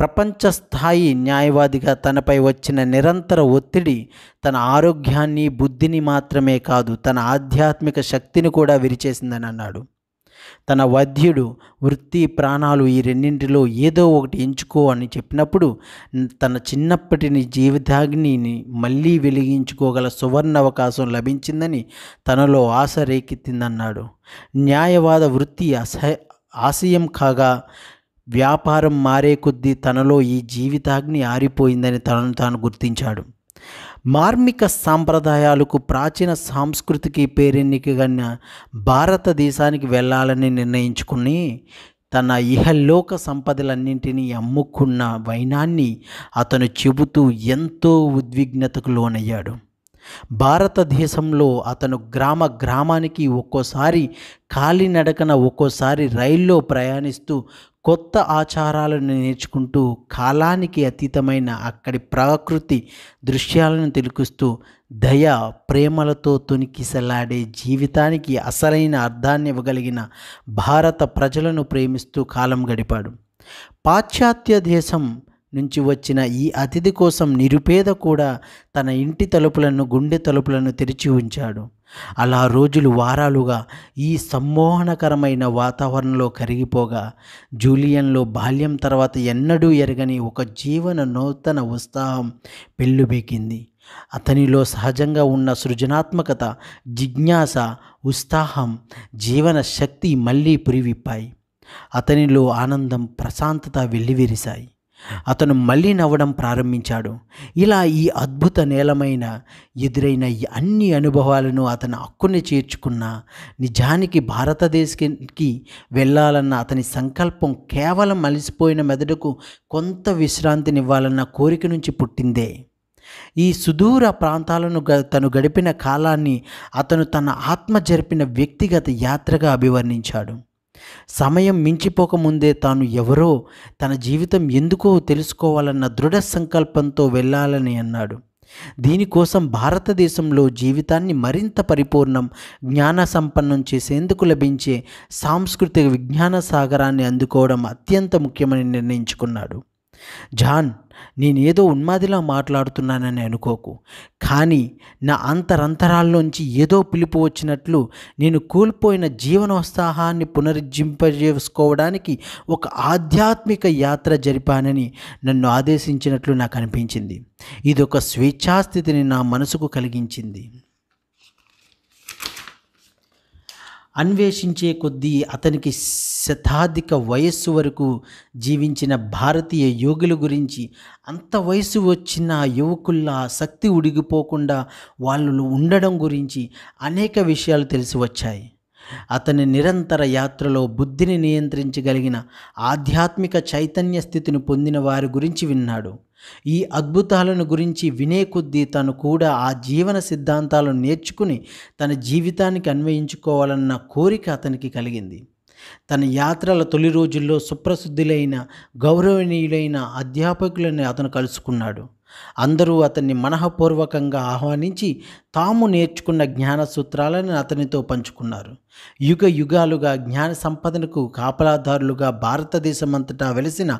ప్రపంచ స్థాయి న్యాయవాదిగా తనపై వచ్చిన నిరంతర ఒత్తిడి తన ఆరోగ్యాన్ని బుద్ధిని మాత్రమే కాదు తన ఆధ్యాత్మిక శక్తిని కూడా విరిచేసిందని అన్నాడు తన వధ్యుడు వృత్తి ప్రాణాలు ఈ రెండింటిలో ఏదో ఒకటి ఎంచుకో అని చెప్పినప్పుడు తన చిన్నప్పటి జీవితాగ్నిని మళ్ళీ వెలిగించుకోగల సువర్ణ అవకాశం లభించిందని తనలో ఆశ రేకెత్తిందన్నాడు న్యాయవాద వృత్తి అసహ ఆశయం కాగా వ్యాపారం మారే కొద్దీ తనలో ఈ జీవితాగ్ని ఆరిపోయిందని తనను తాను గుర్తించాడు మార్మిక సాంప్రదాయాలకు ప్రాచీన సాంస్కృతికి పేరెన్నికగన్న భారతదేశానికి వెళ్ళాలని నిర్ణయించుకుని తన ఇహలోక సంపదలన్నింటినీ అమ్ముకున్న వైనాన్ని అతను చెబుతూ ఎంతో ఉద్విగ్నతకు లోనయ్యాడు భారతదేశంలో అతను గ్రామ గ్రామానికి ఒక్కోసారి కాలినడకన ఒక్కోసారి రైల్లో ప్రయాణిస్తూ కొత్త ఆచారాలను నేర్చుకుంటూ కాలానికి అతీతమైన అక్కడి ప్రకృతి దృశ్యాలను తెలుకుస్తూ దయ ప్రేమలతో తొనికిసలాడే జీవితానికి అసలైన అర్థాన్ని ఇవ్వగలిగిన భారత ప్రజలను ప్రేమిస్తూ కాలం గడిపాడు పాశ్చాత్య దేశం నుంచి వచ్చిన ఈ అతిథి కోసం నిరుపేద కూడా తన ఇంటి తలుపులను గుండె తలుపులను తెరిచి ఉంచాడు అలా రోజులు వారాలుగా ఈ సమ్మోహనకరమైన వాతావరణంలో కరిగిపోగా జూలియన్లో బాల్యం తర్వాత ఎన్నడూ ఎరగని ఒక జీవన నూతన ఉత్సాహం పెళ్ళుబెకింది అతనిలో సహజంగా ఉన్న సృజనాత్మకత జిజ్ఞాస ఉత్సాహం జీవన శక్తి మళ్ళీ పురివిప్పాయి అతనిలో ఆనందం ప్రశాంతత వెల్లివిరిశాయి అతను మళ్ళీ నవ్వడం ప్రారంభించాడు ఇలా ఈ అద్భుత నేలమైన ఎదురైన ఈ అన్ని అనుభవాలను అతను హక్కుని చేర్చుకున్న నిజానికి భారతదేశానికి వెళ్ళాలన్న అతని సంకల్పం కేవలం మలిసిపోయిన మెదడుకు కొంత విశ్రాంతినివ్వాలన్న కోరిక నుంచి పుట్టిందే ఈ సుదూర ప్రాంతాలను తను గడిపిన కాలాన్ని అతను తన ఆత్మ జరిపిన వ్యక్తిగత యాత్రగా అభివర్ణించాడు సమయం మించిపోకముందే తాను ఎవరో తన జీవితం ఎందుకో తెలుసుకోవాలన్న దృఢ సంకల్పంతో వెళ్ళాలని అన్నాడు దీనికోసం భారతదేశంలో జీవితాన్ని మరింత పరిపూర్ణం జ్ఞాన సంపన్నం చేసేందుకు లభించే సాంస్కృతిక విజ్ఞాన సాగరాన్ని అందుకోవడం అత్యంత ముఖ్యమని నిర్ణయించుకున్నాడు జాన్ నేనేదో ఉన్మాదిలా మాట్లాడుతున్నానని అనుకోకు కానీ నా అంతరంతరాల్లోంచి ఏదో పిలుపు వచ్చినట్లు నేను కోల్పోయిన జీవనోత్సాహాన్ని పునరుజ్జింపజేసుకోవడానికి ఒక ఆధ్యాత్మిక యాత్ర జరిపానని నన్ను ఆదేశించినట్లు నాకు అనిపించింది ఇది ఒక స్వేచ్ఛాస్థితిని నా మనసుకు కలిగించింది అన్వేషించే కొద్దీ అతనికి శతాధిక వయస్సు వరకు జీవించిన భారతీయ యోగుల గురించి అంత వయసు వచ్చిన యువకుల్లా శక్తి ఉడిగిపోకుండా వాళ్ళు ఉండడం గురించి అనేక విషయాలు తెలిసి వచ్చాయి అతని నిరంతర యాత్రలో బుద్ధిని నియంత్రించగలిగిన ఆధ్యాత్మిక చైతన్య స్థితిని పొందిన వారి గురించి విన్నాడు ఈ అద్భుతాలను గురించి వినే కొద్దీ తను కూడా ఆ జీవన సిద్ధాంతాలను నేర్చుకుని తన జీవితానికి అన్వయించుకోవాలన్న కోరిక అతనికి కలిగింది తన యాత్రల తొలి రోజుల్లో సుప్రసిద్ధులైన గౌరవనీయులైన అధ్యాపకులను అతను కలుసుకున్నాడు అందరూ అతన్ని మనఃపూర్వకంగా ఆహ్వానించి తాము నేర్చుకున్న జ్ఞాన సూత్రాలను అతనితో పంచుకున్నారు యుగ యుగాలుగా జ్ఞాన సంపదనకు కాపలాదారులుగా భారతదేశమంతటా వెలిసిన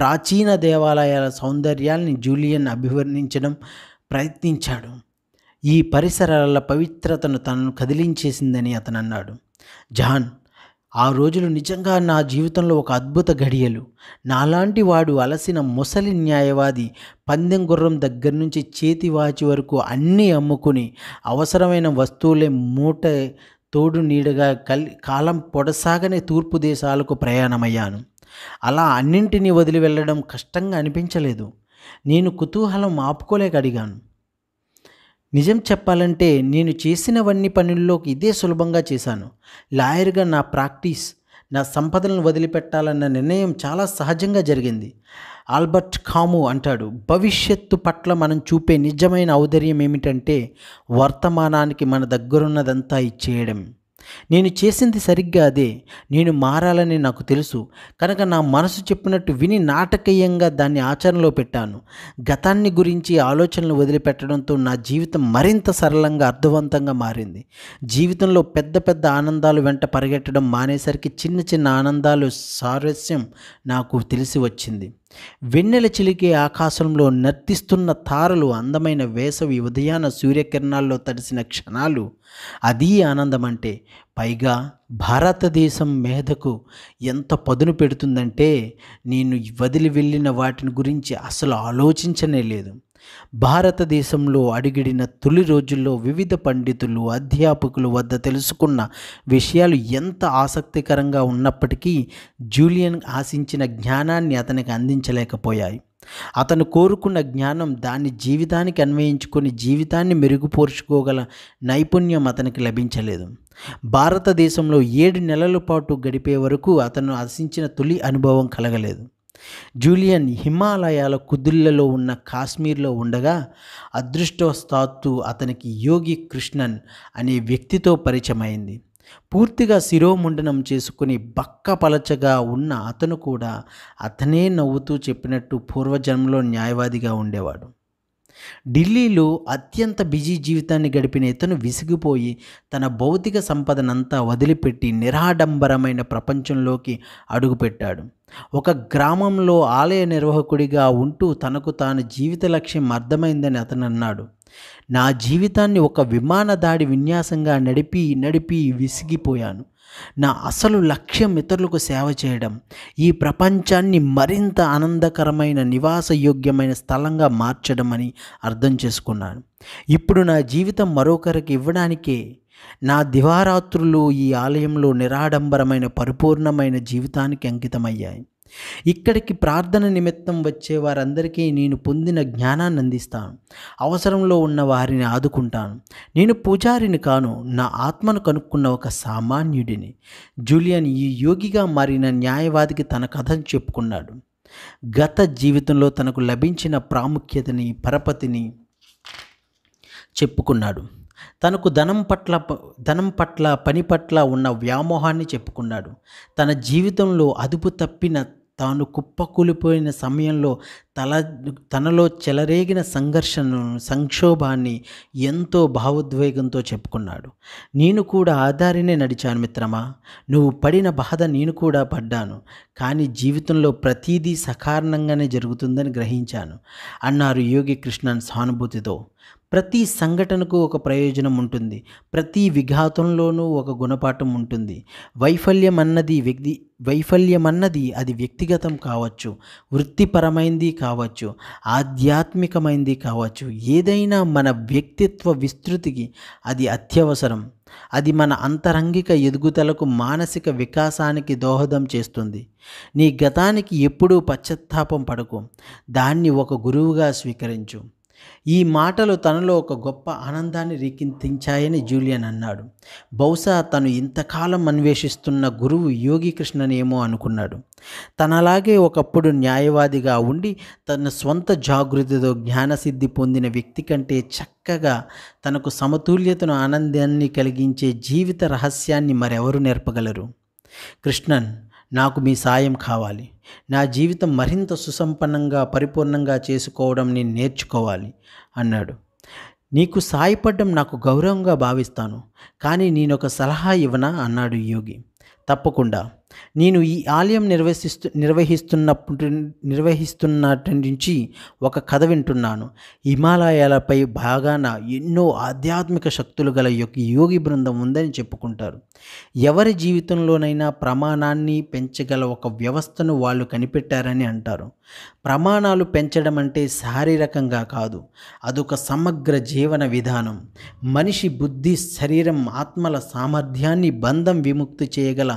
ప్రాచీన దేవాలయాల సౌందర్యాల్ని జూలియన్ అభివర్ణించడం ప్రయత్నించాడు ఈ పరిసరాల పవిత్రతను తనను కదిలించేసిందని అతను అన్నాడు జాన్ ఆ రోజులు నిజంగా నా జీవితంలో ఒక అద్భుత ఘడియలు నాలాంటి వాడు అలసిన ముసలి న్యాయవాది పందెం గుర్రం దగ్గర నుంచి చేతివాచి వరకు అన్నీ అమ్ముకుని అవసరమైన వస్తువులే మూట తోడు నీడగా కలి కాలం పొడసాగనే తూర్పు దేశాలకు ప్రయాణమయ్యాను అలా అన్నింటినీ వదిలి వెళ్ళడం కష్టంగా అనిపించలేదు నేను కుతూహలం ఆపుకోలేక అడిగాను నిజం చెప్పాలంటే నేను చేసినవన్నీ పనుల్లోకి ఇదే సులభంగా చేశాను లాయర్గా నా ప్రాక్టీస్ నా సంపదలను వదిలిపెట్టాలన్న నిర్ణయం చాలా సహజంగా జరిగింది ఆల్బర్ట్ కాము అంటాడు భవిష్యత్తు పట్ల మనం చూపే నిజమైన ఔదర్యం ఏమిటంటే వర్తమానానికి మన దగ్గరున్నదంతా ఇచ్చేయడం నేను చేసింది సరిగ్గా అదే నేను మారాలని నాకు తెలుసు కనుక నా మనసు చెప్పినట్టు విని నాటకీయంగా దాన్ని ఆచరణలో పెట్టాను గతాన్ని గురించి ఆలోచనలు వదిలిపెట్టడంతో నా జీవితం మరింత సరళంగా అర్థవంతంగా మారింది జీవితంలో పెద్ద పెద్ద ఆనందాలు వెంట పరిగెట్టడం మానేసరికి చిన్న చిన్న ఆనందాలు సారస్యం నాకు తెలిసి వచ్చింది వెన్నెల చిలికే ఆకాశంలో నర్తిస్తున్న తారలు అందమైన వేసవి ఉదయాన సూర్యకిరణాల్లో తడిసిన క్షణాలు అది ఆనందం అంటే పైగా భారతదేశం మేధకు ఎంత పదును పెడుతుందంటే నేను వదిలి వెళ్ళిన వాటిని గురించి అసలు ఆలోచించనే లేదు భారతదేశంలో అడిగిడిన తొలి రోజుల్లో వివిధ పండితులు అధ్యాపకులు వద్ద తెలుసుకున్న విషయాలు ఎంత ఆసక్తికరంగా ఉన్నప్పటికీ జూలియన్ ఆశించిన జ్ఞానాన్ని అతనికి అందించలేకపోయాయి అతను కోరుకున్న జ్ఞానం దాన్ని జీవితానికి అన్వయించుకొని జీవితాన్ని మెరుగుపరుచుకోగల నైపుణ్యం అతనికి లభించలేదు భారతదేశంలో ఏడు నెలల పాటు గడిపే వరకు అతను ఆశించిన తొలి అనుభవం కలగలేదు జూలియన్ హిమాలయాల కుదుళ్లలో ఉన్న కాశ్మీర్లో ఉండగా అదృష్టవస్తాత్తు అతనికి యోగి కృష్ణన్ అనే వ్యక్తితో పరిచయమైంది పూర్తిగా శిరోముండనం చేసుకుని బక్కపలచగా ఉన్న అతను కూడా అతనే నవ్వుతూ చెప్పినట్టు పూర్వజన్మలో న్యాయవాదిగా ఉండేవాడు ఢిల్లీలో అత్యంత బిజీ జీవితాన్ని గడిపిన ఇతను విసిగిపోయి తన భౌతిక సంపదనంతా వదిలిపెట్టి నిరాడంబరమైన ప్రపంచంలోకి అడుగుపెట్టాడు ఒక గ్రామంలో ఆలయ నిర్వాహకుడిగా ఉంటూ తనకు తాను జీవిత లక్ష్యం అర్థమైందని అతను అన్నాడు నా జీవితాన్ని ఒక విమాన దాడి విన్యాసంగా నడిపి నడిపి విసిగిపోయాను నా అసలు లక్ష్యం ఇతరులకు సేవ చేయడం ఈ ప్రపంచాన్ని మరింత ఆనందకరమైన నివాసయోగ్యమైన స్థలంగా మార్చడం అని అర్థం చేసుకున్నాను ఇప్పుడు నా జీవితం మరొకరికి ఇవ్వడానికే నా దివారాత్రులు ఈ ఆలయంలో నిరాడంబరమైన పరిపూర్ణమైన జీవితానికి అంకితమయ్యాయి ఇక్కడికి ప్రార్థన నిమిత్తం వచ్చే వారందరికీ నేను పొందిన జ్ఞానాన్ని అందిస్తాను అవసరంలో ఉన్న వారిని ఆదుకుంటాను నేను పూజారిని కాను నా ఆత్మను కనుక్కున్న ఒక సామాన్యుడిని జూలియన్ ఈ యోగిగా మారిన న్యాయవాదికి తన కథను చెప్పుకున్నాడు గత జీవితంలో తనకు లభించిన ప్రాముఖ్యతని పరపతిని చెప్పుకున్నాడు తనకు ధనం పట్ల ధనం పట్ల పని పట్ల ఉన్న వ్యామోహాన్ని చెప్పుకున్నాడు తన జీవితంలో అదుపు తప్పిన తాను కుప్పకూలిపోయిన సమయంలో తల తనలో చెలరేగిన సంఘర్షణను సంక్షోభాన్ని ఎంతో భావోద్వేగంతో చెప్పుకున్నాడు నేను కూడా ఆధారినే నడిచాను మిత్రమా నువ్వు పడిన బాధ నేను కూడా పడ్డాను కానీ జీవితంలో ప్రతీదీ సకారణంగానే జరుగుతుందని గ్రహించాను అన్నారు యోగి కృష్ణన్ సానుభూతితో ప్రతి సంఘటనకు ఒక ప్రయోజనం ఉంటుంది ప్రతి విఘాతంలోనూ ఒక గుణపాఠం ఉంటుంది వైఫల్యం అన్నది వ్యక్తి వైఫల్యం అన్నది అది వ్యక్తిగతం కావచ్చు వృత్తిపరమైంది కావచ్చు ఆధ్యాత్మికమైంది కావచ్చు ఏదైనా మన వ్యక్తిత్వ విస్తృతికి అది అత్యవసరం అది మన అంతరంగిక ఎదుగుదలకు మానసిక వికాసానికి దోహదం చేస్తుంది నీ గతానికి ఎప్పుడూ పశ్చాత్తాపం పడకు దాన్ని ఒక గురువుగా స్వీకరించు ఈ మాటలు తనలో ఒక గొప్ప ఆనందాన్ని రేకెత్తించాయని జూలియన్ అన్నాడు బహుశా తను ఇంతకాలం అన్వేషిస్తున్న గురువు యోగి కృష్ణనేమో అనుకున్నాడు తనలాగే ఒకప్పుడు న్యాయవాదిగా ఉండి తన స్వంత జాగృతితో జ్ఞానసిద్ధి పొందిన వ్యక్తి కంటే చక్కగా తనకు సమతుల్యతను ఆనందాన్ని కలిగించే జీవిత రహస్యాన్ని మరెవరు నేర్పగలరు కృష్ణన్ నాకు మీ సాయం కావాలి నా జీవితం మరింత సుసంపన్నంగా పరిపూర్ణంగా చేసుకోవడం నేను నేర్చుకోవాలి అన్నాడు నీకు సాయపడ్డం నాకు గౌరవంగా భావిస్తాను కానీ నేనొక సలహా ఇవ్వనా అన్నాడు యోగి తప్పకుండా నేను ఈ ఆలయం నిర్వహిస్తు నిర్వహిస్తున్నప్పుడు నిర్వహిస్తున్నటి నుంచి ఒక కథ వింటున్నాను హిమాలయాలపై బాగాన ఎన్నో ఆధ్యాత్మిక శక్తులు గల యోగి బృందం ఉందని చెప్పుకుంటారు ఎవరి జీవితంలోనైనా ప్రమాణాన్ని పెంచగల ఒక వ్యవస్థను వాళ్ళు కనిపెట్టారని అంటారు ప్రమాణాలు పెంచడం అంటే శారీరకంగా కాదు అదొక సమగ్ర జీవన విధానం మనిషి బుద్ధి శరీరం ఆత్మల సామర్థ్యాన్ని బంధం విముక్తి చేయగల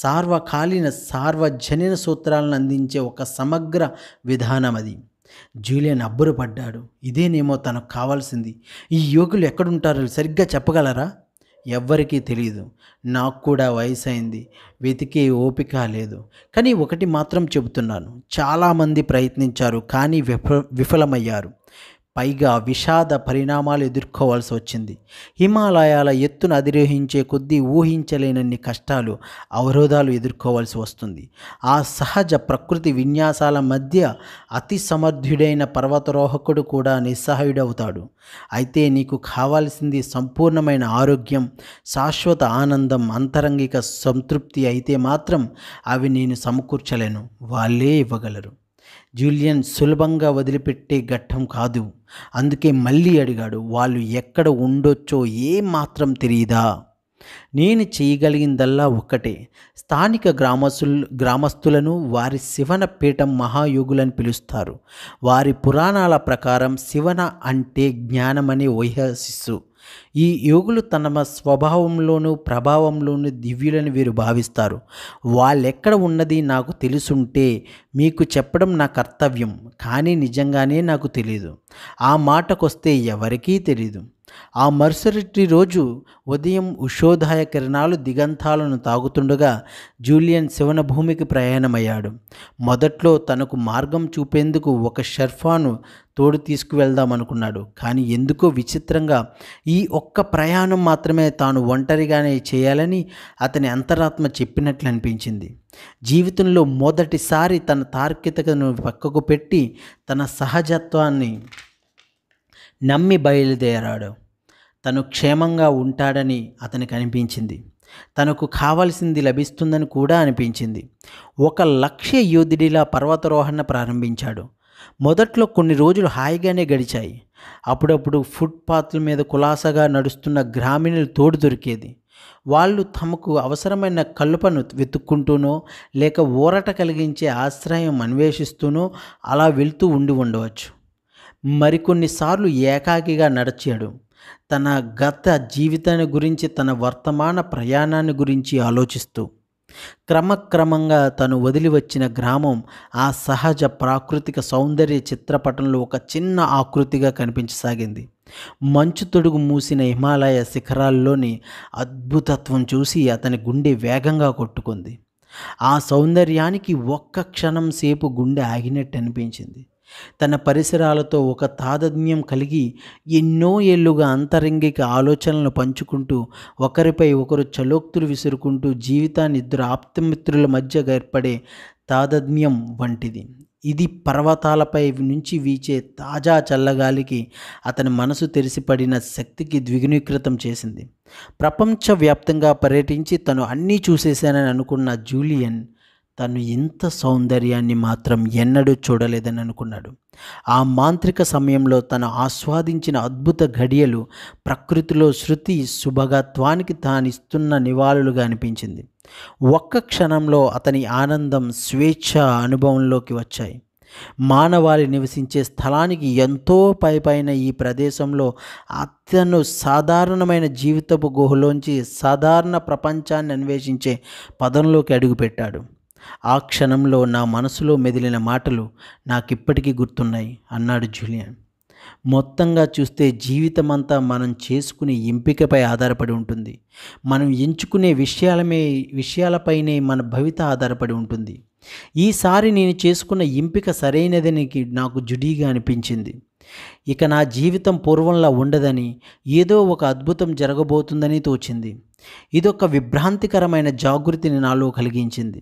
సార్వకాలీన సార్వజనిన సూత్రాలను అందించే ఒక సమగ్ర విధానం అది జూలియన్ అబ్బురపడ్డాడు ఇదేనేమో తనకు కావాల్సింది ఈ యోగులు ఎక్కడుంటారో సరిగ్గా చెప్పగలరా ఎవ్వరికీ తెలియదు నాకు కూడా వయసు అయింది వెతికే ఓపిక లేదు కానీ ఒకటి మాత్రం చెబుతున్నాను చాలామంది ప్రయత్నించారు కానీ విఫ విఫలమయ్యారు పైగా విషాద పరిణామాలు ఎదుర్కోవాల్సి వచ్చింది హిమాలయాల ఎత్తును అధిరోహించే కొద్దీ ఊహించలేనన్ని కష్టాలు అవరోధాలు ఎదుర్కోవాల్సి వస్తుంది ఆ సహజ ప్రకృతి విన్యాసాల మధ్య అతి సమర్థుడైన పర్వతరోహకుడు కూడా నిస్సహాయుడవుతాడు అయితే నీకు కావాల్సింది సంపూర్ణమైన ఆరోగ్యం శాశ్వత ఆనందం అంతరంగిక సంతృప్తి అయితే మాత్రం అవి నేను సమకూర్చలేను వాళ్ళే ఇవ్వగలరు జూలియన్ సులభంగా వదిలిపెట్టే ఘట్టం కాదు అందుకే మళ్ళీ అడిగాడు వాళ్ళు ఎక్కడ ఉండొచ్చో ఏ మాత్రం తెలియదా నేను చేయగలిగిందల్లా ఒక్కటే స్థానిక గ్రామస్తులు గ్రామస్తులను వారి శివన పీఠం మహాయోగులని పిలుస్తారు వారి పురాణాల ప్రకారం శివన అంటే జ్ఞానమనే వైహసిస్సు ఈ యోగులు తమ స్వభావంలోనూ ప్రభావంలోనూ దివ్యులని వీరు భావిస్తారు వాళ్ళెక్కడ ఉన్నది నాకు తెలుసుంటే మీకు చెప్పడం నా కర్తవ్యం కానీ నిజంగానే నాకు తెలీదు ఆ మాటకొస్తే ఎవరికీ తెలీదు ఆ మరుసటి రోజు ఉదయం ఉషోదాయ కిరణాలు దిగంతాలను తాగుతుండగా జూలియన్ శివన భూమికి ప్రయాణమయ్యాడు మొదట్లో తనకు మార్గం చూపేందుకు ఒక షర్ఫాను తోడు తీసుకువెళ్దామనుకున్నాడు కానీ ఎందుకో విచిత్రంగా ఈ ఒక్క ప్రయాణం మాత్రమే తాను ఒంటరిగానే చేయాలని అతని అంతరాత్మ చెప్పినట్లు అనిపించింది జీవితంలో మొదటిసారి తన తార్కికతను పక్కకు పెట్టి తన సహజత్వాన్ని నమ్మి బయలుదేరాడు తను క్షేమంగా ఉంటాడని అతనికి అనిపించింది తనకు కావలసింది లభిస్తుందని కూడా అనిపించింది ఒక లక్ష్య యోధుడిలా పర్వతారోహణ ప్రారంభించాడు మొదట్లో కొన్ని రోజులు హాయిగానే గడిచాయి అప్పుడప్పుడు ఫుట్పాత్ల మీద కులాసగా నడుస్తున్న గ్రామీణులు తోడు దొరికేది వాళ్ళు తమకు అవసరమైన కలుపను వెతుక్కుంటూనో లేక ఊరట కలిగించే ఆశ్రయం అన్వేషిస్తూనో అలా వెళ్తూ ఉండి ఉండవచ్చు మరికొన్నిసార్లు ఏకాకిగా నడిచాడు తన గత జీవితాన్ని గురించి తన వర్తమాన ప్రయాణాన్ని గురించి ఆలోచిస్తూ క్రమక్రమంగా తను వదిలి వచ్చిన గ్రామం ఆ సహజ ప్రాకృతిక సౌందర్య చిత్రపటంలో ఒక చిన్న ఆకృతిగా కనిపించసాగింది మంచు తొడుగు మూసిన హిమాలయ శిఖరాల్లోని అద్భుతత్వం చూసి అతని గుండె వేగంగా కొట్టుకుంది ఆ సౌందర్యానికి ఒక్క క్షణం సేపు గుండె ఆగినట్టు అనిపించింది తన పరిసరాలతో ఒక తాదజ్ఞం కలిగి ఎన్నో ఏళ్ళుగా అంతరంగిక ఆలోచనలను పంచుకుంటూ ఒకరిపై ఒకరు చలోక్తులు విసురుకుంటూ జీవితాన్ని ఇద్దరు ఆప్తమిత్రుల మధ్య ఏర్పడే తాదజ్ఞం వంటిది ఇది పర్వతాలపై నుంచి వీచే తాజా చల్లగాలికి అతని మనసు తెరిసిపడిన శక్తికి ద్విగుణీకృతం చేసింది ప్రపంచవ్యాప్తంగా పర్యటించి తను అన్నీ చూసేశానని అనుకున్న జూలియన్ తను ఇంత సౌందర్యాన్ని మాత్రం ఎన్నడూ చూడలేదని అనుకున్నాడు ఆ మాంత్రిక సమయంలో తను ఆస్వాదించిన అద్భుత ఘడియలు ప్రకృతిలో శృతి శుభగత్వానికి తానిస్తున్న నివాళులుగా అనిపించింది ఒక్క క్షణంలో అతని ఆనందం స్వేచ్ఛ అనుభవంలోకి వచ్చాయి మానవాళి నివసించే స్థలానికి ఎంతో పైపైన ఈ ప్రదేశంలో అతను సాధారణమైన జీవితపు గుహలోంచి సాధారణ ప్రపంచాన్ని అన్వేషించే పదంలోకి అడుగుపెట్టాడు ఆ క్షణంలో నా మనసులో మెదిలిన మాటలు నాకిప్పటికీ గుర్తున్నాయి అన్నాడు జూలియన్ మొత్తంగా చూస్తే జీవితమంతా మనం చేసుకునే ఎంపికపై ఆధారపడి ఉంటుంది మనం ఎంచుకునే విషయాలమే విషయాలపైనే మన భవిత ఆధారపడి ఉంటుంది ఈసారి నేను చేసుకున్న ఎంపిక సరైనదని నాకు జుడీగా అనిపించింది ఇక నా జీవితం పూర్వంలా ఉండదని ఏదో ఒక అద్భుతం జరగబోతుందని తోచింది ఇదొక విభ్రాంతికరమైన జాగృతిని నాలో కలిగించింది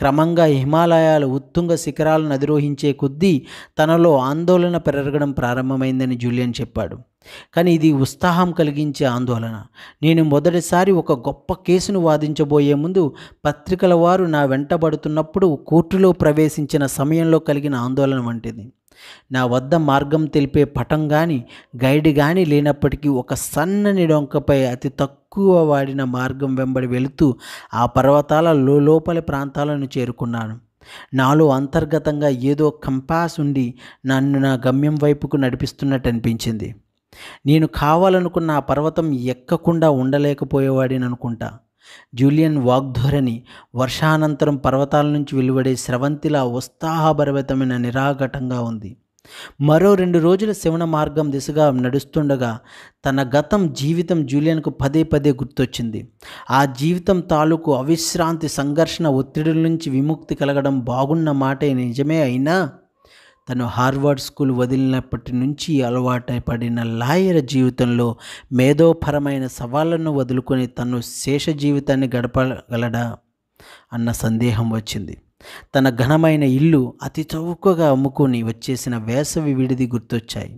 క్రమంగా హిమాలయాల ఉత్తుంగ శిఖరాలను అధిరోహించే కొద్దీ తనలో ఆందోళన పెరగడం ప్రారంభమైందని జూలియన్ చెప్పాడు కానీ ఇది ఉత్సాహం కలిగించే ఆందోళన నేను మొదటిసారి ఒక గొప్ప కేసును వాదించబోయే ముందు పత్రికల వారు నా వెంటబడుతున్నప్పుడు కోర్టులో ప్రవేశించిన సమయంలో కలిగిన ఆందోళన వంటిది నా వద్ద మార్గం తెలిపే పటం కానీ గైడ్ కానీ లేనప్పటికీ ఒక సన్నని డొంకపై అతి తక్కువ వాడిన మార్గం వెంబడి వెళుతూ ఆ పర్వతాల లోపలి ప్రాంతాలను చేరుకున్నాను నాలో అంతర్గతంగా ఏదో కంపాస్ ఉండి నన్ను నా గమ్యం వైపుకు నడిపిస్తున్నట్టు అనిపించింది నేను కావాలనుకున్న ఆ పర్వతం ఎక్కకుండా ఉండలేకపోయేవాడిని అనుకుంటా జూలియన్ వాగ్ధోరణి వర్షానంతరం పర్వతాల నుంచి వెలువడే స్రవంతిలా ఉత్సాహభరితమైన నిరాఘటంగా ఉంది మరో రెండు రోజుల శివన మార్గం దిశగా నడుస్తుండగా తన గతం జీవితం జూలియన్కు పదే పదే గుర్తొచ్చింది ఆ జీవితం తాలూకు అవిశ్రాంతి సంఘర్షణ ఒత్తిడి నుంచి విముక్తి కలగడం బాగున్న మాటే నిజమే అయినా తను హార్వర్డ్ స్కూల్ వదిలినప్పటి నుంచి అలవాటై పడిన లాయర్ జీవితంలో మేధోపరమైన సవాళ్లను వదులుకొని తను శేష జీవితాన్ని గడపగలడా అన్న సందేహం వచ్చింది తన ఘనమైన ఇల్లు అతి చౌకగా అమ్ముకొని వచ్చేసిన వేసవి విడిది గుర్తొచ్చాయి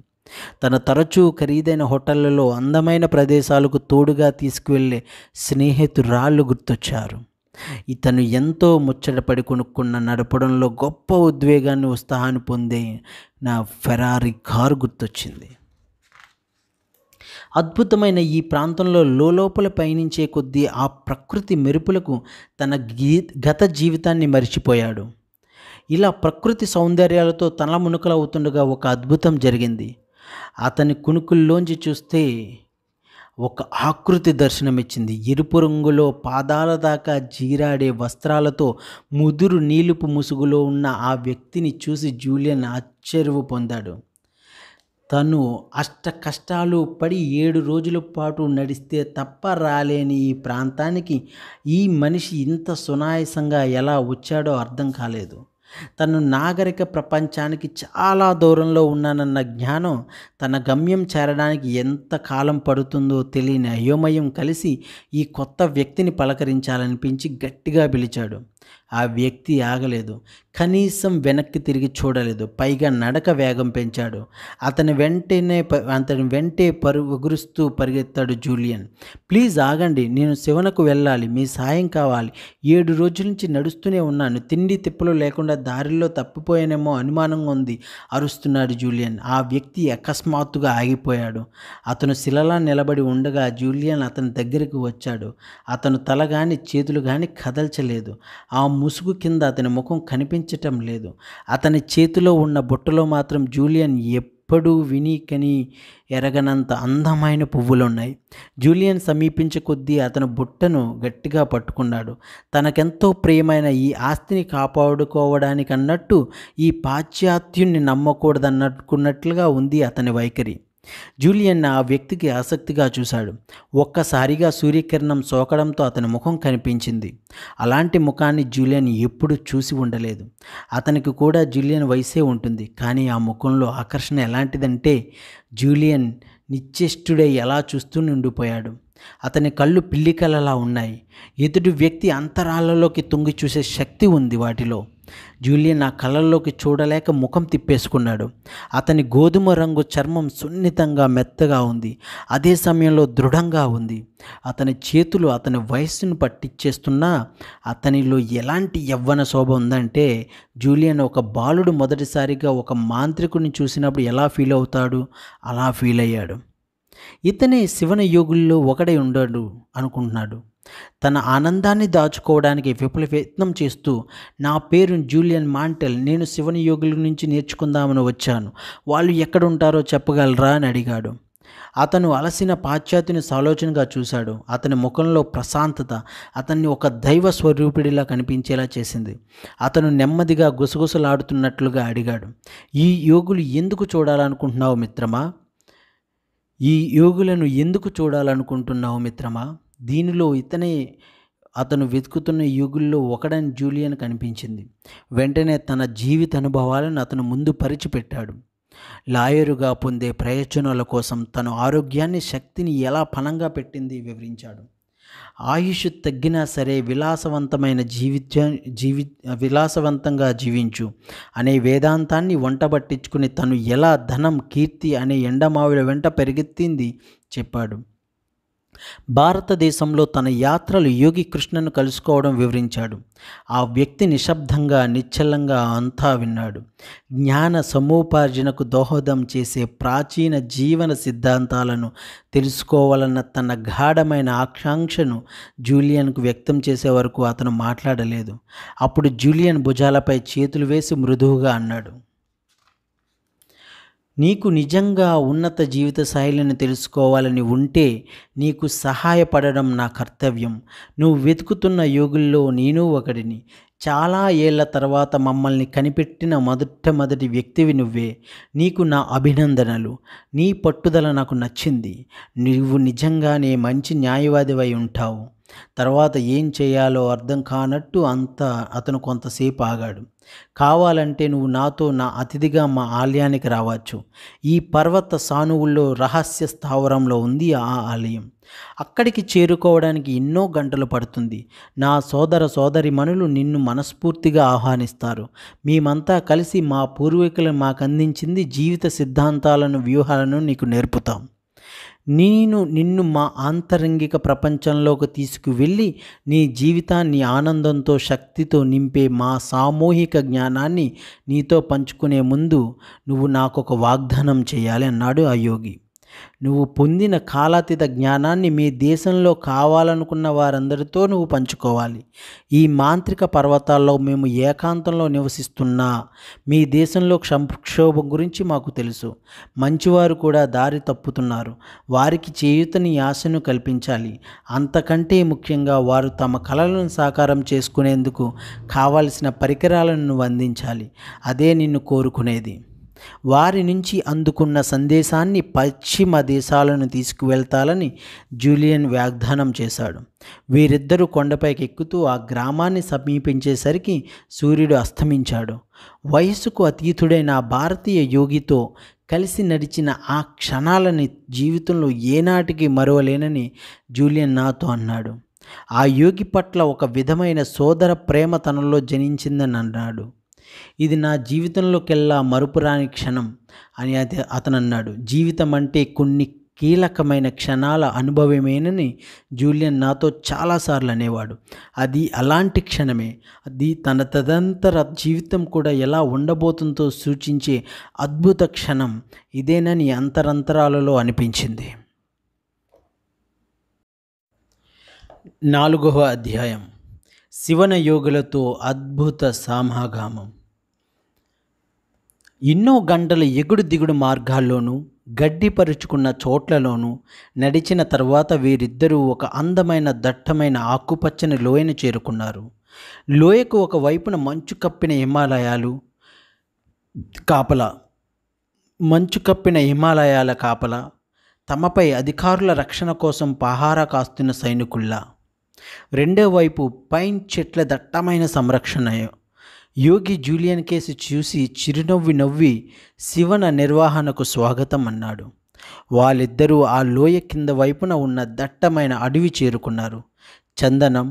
తన తరచూ ఖరీదైన హోటళ్లలో అందమైన ప్రదేశాలకు తోడుగా తీసుకువెళ్ళే స్నేహితురాళ్ళు గుర్తొచ్చారు ఇతను ఎంతో ముచ్చటపడి కొనుక్కున్న నడపడంలో గొప్ప ఉద్వేగాన్ని ఉత్సాహాన్ని పొందే నా ఫెరారీ కారు గుర్తొచ్చింది అద్భుతమైన ఈ ప్రాంతంలో లోపల పయనించే కొద్దీ ఆ ప్రకృతి మెరుపులకు తన గీ గత జీవితాన్ని మరిచిపోయాడు ఇలా ప్రకృతి సౌందర్యాలతో తల మునుకలవుతుండగా ఒక అద్భుతం జరిగింది అతని కునుకుల్లోంచి చూస్తే ఒక ఆకృతి దర్శనమిచ్చింది ఎరుపు రంగులో పాదాల దాకా జీరాడే వస్త్రాలతో ముదురు నీలుపు ముసుగులో ఉన్న ఆ వ్యక్తిని చూసి జూలియన్ ఆశ్చర్యవు పొందాడు తను అష్ట కష్టాలు పడి ఏడు రోజుల పాటు నడిస్తే తప్ప రాలేని ఈ ప్రాంతానికి ఈ మనిషి ఇంత సునాయసంగా ఎలా వచ్చాడో అర్థం కాలేదు తను నాగరిక ప్రపంచానికి చాలా దూరంలో ఉన్నానన్న జ్ఞానం తన గమ్యం చేరడానికి ఎంత కాలం పడుతుందో తెలియని అయోమయం కలిసి ఈ కొత్త వ్యక్తిని పలకరించాలనిపించి గట్టిగా పిలిచాడు ఆ వ్యక్తి ఆగలేదు కనీసం వెనక్కి తిరిగి చూడలేదు పైగా నడక వేగం పెంచాడు అతని వెంటనే అతని వెంటే పరుగురుస్తూ పరిగెత్తాడు జూలియన్ ప్లీజ్ ఆగండి నేను శివనకు వెళ్ళాలి మీ సాయం కావాలి ఏడు రోజుల నుంచి నడుస్తూనే ఉన్నాను తిండి తిప్పలు లేకుండా దారిలో తప్పిపోయానేమో అనుమానంగా ఉంది అరుస్తున్నాడు జూలియన్ ఆ వ్యక్తి అకస్మాత్తుగా ఆగిపోయాడు అతను శిలలా నిలబడి ఉండగా జూలియన్ అతని దగ్గరికి వచ్చాడు అతను తల కానీ చేతులు కానీ కదల్చలేదు ఆ ముసుగు కింద అతని ముఖం కనిపించటం లేదు అతని చేతిలో ఉన్న బుట్టలో మాత్రం జూలియన్ ఎప్పుడూ విని కని ఎరగనంత అందమైన పువ్వులున్నాయి జూలియన్ సమీపించే కొద్దీ అతను బుట్టను గట్టిగా పట్టుకున్నాడు తనకెంతో ప్రియమైన ఈ ఆస్తిని కాపాడుకోవడానికి అన్నట్టు ఈ పాశ్చాత్యుణ్ణి నమ్మకూడదన్నట్టుకున్నట్లుగా ఉంది అతని వైఖరి జూలియన్ ఆ వ్యక్తికి ఆసక్తిగా చూశాడు ఒక్కసారిగా సూర్యకిరణం సోకడంతో అతని ముఖం కనిపించింది అలాంటి ముఖాన్ని జూలియన్ ఎప్పుడూ చూసి ఉండలేదు అతనికి కూడా జూలియన్ వయసే ఉంటుంది కానీ ఆ ముఖంలో ఆకర్షణ ఎలాంటిదంటే జూలియన్ నిశ్చిష్టుడై ఎలా చూస్తూ నిండిపోయాడు అతని కళ్ళు పిల్లికలలా ఉన్నాయి ఎదుటి వ్యక్తి అంతరాలలోకి తొంగి చూసే శక్తి ఉంది వాటిలో జూలియన్ నా కళ్ళల్లోకి చూడలేక ముఖం తిప్పేసుకున్నాడు అతని గోధుమ రంగు చర్మం సున్నితంగా మెత్తగా ఉంది అదే సమయంలో దృఢంగా ఉంది అతని చేతులు అతని వయస్సును పట్టిచ్చేస్తున్నా అతనిలో ఎలాంటి యవ్వన శోభ ఉందంటే జూలియన్ ఒక బాలుడు మొదటిసారిగా ఒక మాంత్రికుని చూసినప్పుడు ఎలా ఫీల్ అవుతాడు అలా ఫీల్ అయ్యాడు ఇతనే శివన యోగుల్లో ఒకడే ఉండడు అనుకుంటున్నాడు తన ఆనందాన్ని దాచుకోవడానికి విపుల ప్రయత్నం చేస్తూ నా పేరు జూలియన్ మాంటెల్ నేను శివని యోగుల నుంచి నేర్చుకుందామని వచ్చాను వాళ్ళు ఎక్కడుంటారో చెప్పగలరా అని అడిగాడు అతను అలసిన పాశ్చాత్యుని సాలోచనగా చూశాడు అతని ముఖంలో ప్రశాంతత అతన్ని ఒక దైవ స్వరూపిడిలా కనిపించేలా చేసింది అతను నెమ్మదిగా గుసగుసలాడుతున్నట్లుగా అడిగాడు ఈ యోగులు ఎందుకు చూడాలనుకుంటున్నావు మిత్రమా ఈ యోగులను ఎందుకు చూడాలనుకుంటున్నావు మిత్రమా దీనిలో ఇతనే అతను వెతుకుతున్న యుగుల్లో ఒకడని జూలియన్ కనిపించింది వెంటనే తన జీవిత అనుభవాలను అతను ముందు పరిచిపెట్టాడు లాయరుగా పొందే ప్రయోజనాల కోసం తన ఆరోగ్యాన్ని శక్తిని ఎలా పణంగా పెట్టింది వివరించాడు ఆయుష్ తగ్గినా సరే విలాసవంతమైన జీవిత జీవి విలాసవంతంగా జీవించు అనే వేదాంతాన్ని వంటబట్టించుకుని తను ఎలా ధనం కీర్తి అనే ఎండమావిడ వెంట పెరిగెత్తింది చెప్పాడు భారతదేశంలో తన యాత్రలు యోగి కృష్ణను కలుసుకోవడం వివరించాడు ఆ వ్యక్తి నిశ్శబ్దంగా నిశ్చలంగా అంతా విన్నాడు జ్ఞాన సమూపార్జనకు దోహదం చేసే ప్రాచీన జీవన సిద్ధాంతాలను తెలుసుకోవాలన్న తన గాఢమైన ఆకాంక్షను జూలియన్కు వ్యక్తం చేసే వరకు అతను మాట్లాడలేదు అప్పుడు జూలియన్ భుజాలపై చేతులు వేసి మృదువుగా అన్నాడు నీకు నిజంగా ఉన్నత జీవిత శైలిని తెలుసుకోవాలని ఉంటే నీకు సహాయపడడం నా కర్తవ్యం నువ్వు వెతుకుతున్న యోగుల్లో నేను ఒకడిని చాలా ఏళ్ల తర్వాత మమ్మల్ని కనిపెట్టిన మొదట మొదటి వ్యక్తివి నువ్వే నీకు నా అభినందనలు నీ పట్టుదల నాకు నచ్చింది నువ్వు నిజంగానే మంచి న్యాయవాదివై ఉంటావు తర్వాత ఏం చేయాలో అర్థం కానట్టు అంత అతను కొంతసేపు ఆగాడు కావాలంటే నువ్వు నాతో నా అతిథిగా మా ఆలయానికి రావచ్చు ఈ పర్వత సానువుల్లో రహస్య స్థావరంలో ఉంది ఆ ఆలయం అక్కడికి చేరుకోవడానికి ఎన్నో గంటలు పడుతుంది నా సోదర సోదరిమణులు నిన్ను మనస్ఫూర్తిగా ఆహ్వానిస్తారు మేమంతా కలిసి మా పూర్వీకులు మాకందించింది జీవిత సిద్ధాంతాలను వ్యూహాలను నీకు నేర్పుతాం నేను నిన్ను మా ఆంతరంగిక ప్రపంచంలోకి తీసుకువెళ్ళి నీ జీవితాన్ని ఆనందంతో శక్తితో నింపే మా సామూహిక జ్ఞానాన్ని నీతో పంచుకునే ముందు నువ్వు నాకు ఒక వాగ్దానం చేయాలి అన్నాడు ఆ యోగి నువ్వు పొందిన కాలాతీత జ్ఞానాన్ని మీ దేశంలో కావాలనుకున్న వారందరితో నువ్వు పంచుకోవాలి ఈ మాంత్రిక పర్వతాల్లో మేము ఏకాంతంలో నివసిస్తున్నా మీ దేశంలో సంక్షోభం గురించి మాకు తెలుసు మంచివారు కూడా దారి తప్పుతున్నారు వారికి చేయుతని ఆశను కల్పించాలి అంతకంటే ముఖ్యంగా వారు తమ కళలను సాకారం చేసుకునేందుకు కావలసిన పరికరాలను అందించాలి అదే నిన్ను కోరుకునేది వారి నుంచి అందుకున్న సందేశాన్ని పశ్చిమ దేశాలను తీసుకువెళ్తాలని జూలియన్ వాగ్దానం చేశాడు వీరిద్దరూ కొండపైకి ఎక్కుతూ ఆ గ్రామాన్ని సమీపించేసరికి సూర్యుడు అస్తమించాడు వయస్సుకు అతీతుడైన భారతీయ యోగితో కలిసి నడిచిన ఆ క్షణాలని జీవితంలో ఏనాటికి మరవలేనని జూలియన్ నాతో అన్నాడు ఆ యోగి పట్ల ఒక విధమైన సోదర ప్రేమ తనలో జనించిందని అన్నాడు ఇది నా జీవితంలోకెల్లా మరుపురాని క్షణం అని అది అతను అన్నాడు జీవితం అంటే కొన్ని కీలకమైన క్షణాల అనుభవమేనని జూలియన్ నాతో చాలాసార్లు అనేవాడు అది అలాంటి క్షణమే అది తన తదంతర జీవితం కూడా ఎలా ఉండబోతుందో సూచించే అద్భుత క్షణం ఇదేనని అంతరంతరాలలో అనిపించింది నాలుగవ అధ్యాయం శివన యోగులతో అద్భుత సామాగామం ఎన్నో గంటల ఎగుడు దిగుడు మార్గాల్లోనూ గడ్డిపరుచుకున్న చోట్లలోనూ నడిచిన తర్వాత వీరిద్దరూ ఒక అందమైన దట్టమైన ఆకుపచ్చని లోయను చేరుకున్నారు లోయకు ఒక వైపున మంచు కప్పిన హిమాలయాలు కాపల మంచు కప్పిన హిమాలయాల కాపల తమపై అధికారుల రక్షణ కోసం పహారా కాస్తున్న సైనికుల్లా రెండో వైపు పైన్ చెట్ల దట్టమైన సంరక్షణ యోగి జూలియన్ కేసు చూసి చిరునవ్వి నవ్వి శివన నిర్వహణకు స్వాగతం అన్నాడు వాళ్ళిద్దరూ ఆ లోయ కింద వైపున ఉన్న దట్టమైన అడవి చేరుకున్నారు చందనం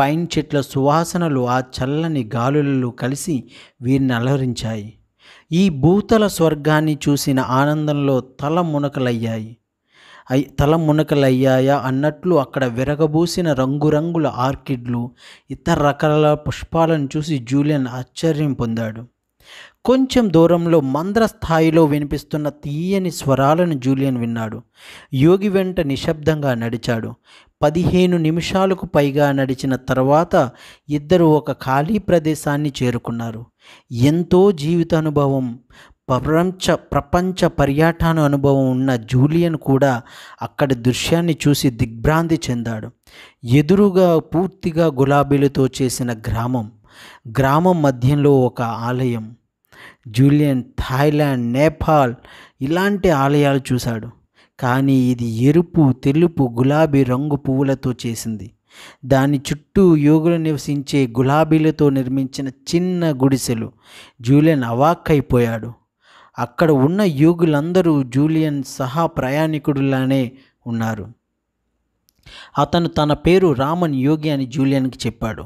పైన్ చెట్ల సువాసనలు ఆ చల్లని గాలులలో కలిసి వీరిని అలరించాయి ఈ భూతల స్వర్గాన్ని చూసిన ఆనందంలో తల మునకలయ్యాయి అయి తల మునకలయ్యాయా అన్నట్లు అక్కడ విరగబూసిన రంగురంగుల ఆర్కిడ్లు ఇతర రకాల పుష్పాలను చూసి జూలియన్ ఆశ్చర్యం పొందాడు కొంచెం దూరంలో మంద్ర స్థాయిలో వినిపిస్తున్న తీయని స్వరాలను జూలియన్ విన్నాడు యోగి వెంట నిశ్శబ్దంగా నడిచాడు పదిహేను నిమిషాలకు పైగా నడిచిన తర్వాత ఇద్దరు ఒక ఖాళీ ప్రదేశాన్ని చేరుకున్నారు ఎంతో జీవితానుభవం ప్రపంచ ప్రపంచ పర్యాటన అనుభవం ఉన్న జూలియన్ కూడా అక్కడి దృశ్యాన్ని చూసి దిగ్భ్రాంతి చెందాడు ఎదురుగా పూర్తిగా గులాబీలతో చేసిన గ్రామం గ్రామం మధ్యంలో ఒక ఆలయం జూలియన్ థాయిలాండ్ నేపాల్ ఇలాంటి ఆలయాలు చూశాడు కానీ ఇది ఎరుపు తెలుపు గులాబీ రంగు పువ్వులతో చేసింది దాని చుట్టూ యోగులు నివసించే గులాబీలతో నిర్మించిన చిన్న గుడిసెలు జూలియన్ అవాక్కైపోయాడు అక్కడ ఉన్న యోగులందరూ జూలియన్ సహా ప్రయాణికుడులానే ఉన్నారు అతను తన పేరు రామన్ యోగి అని జూలియన్కి చెప్పాడు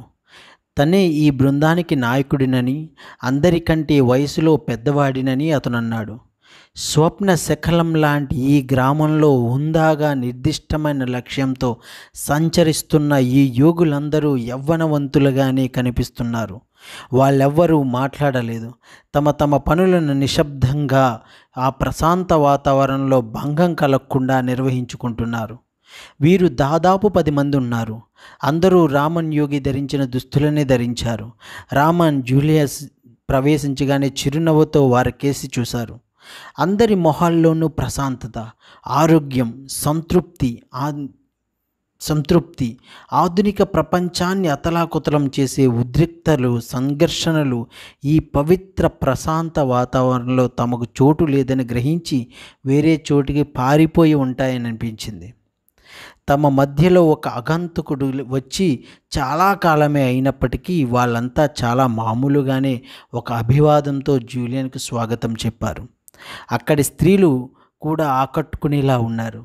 తనే ఈ బృందానికి నాయకుడినని అందరికంటే వయసులో పెద్దవాడినని అతను అన్నాడు స్వప్న శకలం లాంటి ఈ గ్రామంలో హుందాగా నిర్దిష్టమైన లక్ష్యంతో సంచరిస్తున్న ఈ యోగులందరూ యవ్వనవంతులుగానే కనిపిస్తున్నారు వాళ్ళెవ్వరూ మాట్లాడలేదు తమ తమ పనులను నిశ్శబ్దంగా ఆ ప్రశాంత వాతావరణంలో భంగం కలగకుండా నిర్వహించుకుంటున్నారు వీరు దాదాపు పది మంది ఉన్నారు అందరూ రామన్ యోగి ధరించిన దుస్తులనే ధరించారు రామన్ జూలియస్ ప్రవేశించగానే చిరునవ్వుతో వారు కేసి చూశారు అందరి మొహాల్లోనూ ప్రశాంతత ఆరోగ్యం సంతృప్తి సంతృప్తి ఆధునిక ప్రపంచాన్ని అతలాకుతలం చేసే ఉద్రిక్తలు సంఘర్షణలు ఈ పవిత్ర ప్రశాంత వాతావరణంలో తమకు చోటు లేదని గ్రహించి వేరే చోటికి పారిపోయి ఉంటాయని అనిపించింది తమ మధ్యలో ఒక అగంతకుడు వచ్చి చాలా కాలమే అయినప్పటికీ వాళ్ళంతా చాలా మామూలుగానే ఒక అభివాదంతో జూలియన్కు స్వాగతం చెప్పారు అక్కడి స్త్రీలు కూడా ఆకట్టుకునేలా ఉన్నారు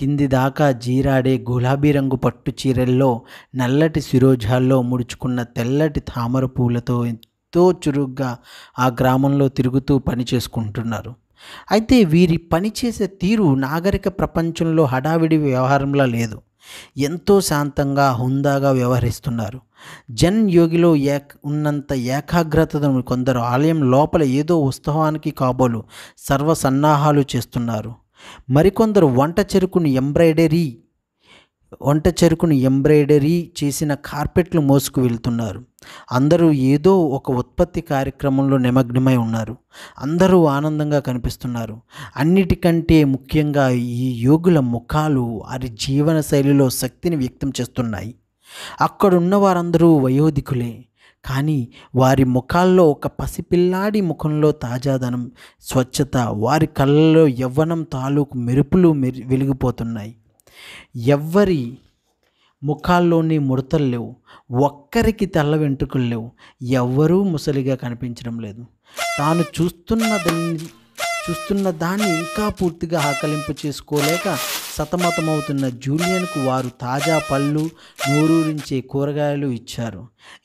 కింది దాకా జీరాడే గులాబీ రంగు పట్టు చీరల్లో నల్లటి శిరోజాల్లో ముడుచుకున్న తెల్లటి తామర పూలతో ఎంతో చురుగ్గా ఆ గ్రామంలో తిరుగుతూ పని చేసుకుంటున్నారు అయితే వీరి పనిచేసే తీరు నాగరిక ప్రపంచంలో హడావిడి వ్యవహారంలా లేదు ఎంతో శాంతంగా హుందాగా వ్యవహరిస్తున్నారు జన్ యోగిలో ఏక్ ఉన్నంత ఏకాగ్రతను కొందరు ఆలయం లోపల ఏదో ఉత్సవానికి కాబోలు సర్వ సన్నాహాలు చేస్తున్నారు మరికొందరు వంట చెరుకును ఎంబ్రాయిడరీ వంట చెరుకును ఎంబ్రాయిడరీ చేసిన కార్పెట్లు మోసుకు వెళ్తున్నారు అందరూ ఏదో ఒక ఉత్పత్తి కార్యక్రమంలో నిమగ్నమై ఉన్నారు అందరూ ఆనందంగా కనిపిస్తున్నారు అన్నిటికంటే ముఖ్యంగా ఈ యోగుల ముఖాలు వారి జీవన శైలిలో శక్తిని వ్యక్తం చేస్తున్నాయి అక్కడున్న వారందరూ వయోధికులే కానీ వారి ముఖాల్లో ఒక పసిపిల్లాడి ముఖంలో తాజాదనం స్వచ్ఛత వారి కళ్ళల్లో యవ్వనం తాలూకు మెరుపులు మెరి వెలిగిపోతున్నాయి ఎవ్వరి ముఖాల్లోని ముడతలు లేవు ఒక్కరికి తెల్ల వెంట్రుకలు లేవు ఎవ్వరూ ముసలిగా కనిపించడం లేదు తాను చూస్తున్న చూస్తున్న దాన్ని ఇంకా పూర్తిగా ఆకలింపు చేసుకోలేక సతమతమవుతున్న జూలియన్కు వారు తాజా పళ్ళు నూరూరించే కూరగాయలు ఇచ్చారు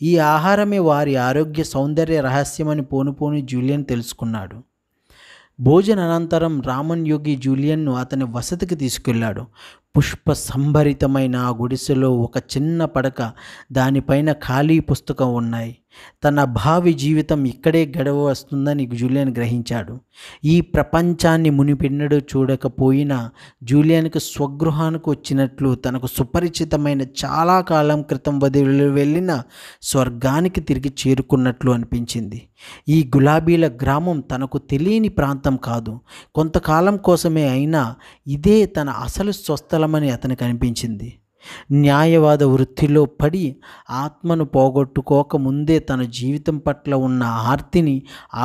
ఈ ఆహారమే వారి ఆరోగ్య సౌందర్య రహస్యమని పోనుపోని జూలియన్ తెలుసుకున్నాడు భోజన అనంతరం రామన్ యోగి జూలియన్ను అతని వసతికి తీసుకెళ్లాడు పుష్ప సంభరితమైన ఆ గుడిసెలో ఒక చిన్న పడక దానిపైన ఖాళీ పుస్తకం ఉన్నాయి తన భావి జీవితం ఇక్కడే గడవ వస్తుందని జూలియన్ గ్రహించాడు ఈ ప్రపంచాన్ని మునిపెన్నడు చూడకపోయినా జూలియన్కు స్వగృహానికి వచ్చినట్లు తనకు సుపరిచితమైన చాలా కాలం క్రితం వదిలి వెళ్ళిన స్వర్గానికి తిరిగి చేరుకున్నట్లు అనిపించింది ఈ గులాబీల గ్రామం తనకు తెలియని ప్రాంతం కాదు కొంతకాలం కోసమే అయినా ఇదే తన అసలు స్వస్థలమని అతనికి అనిపించింది న్యాయవాద వృత్తిలో పడి ఆత్మను పోగొట్టుకోక ముందే తన జీవితం పట్ల ఉన్న ఆర్తిని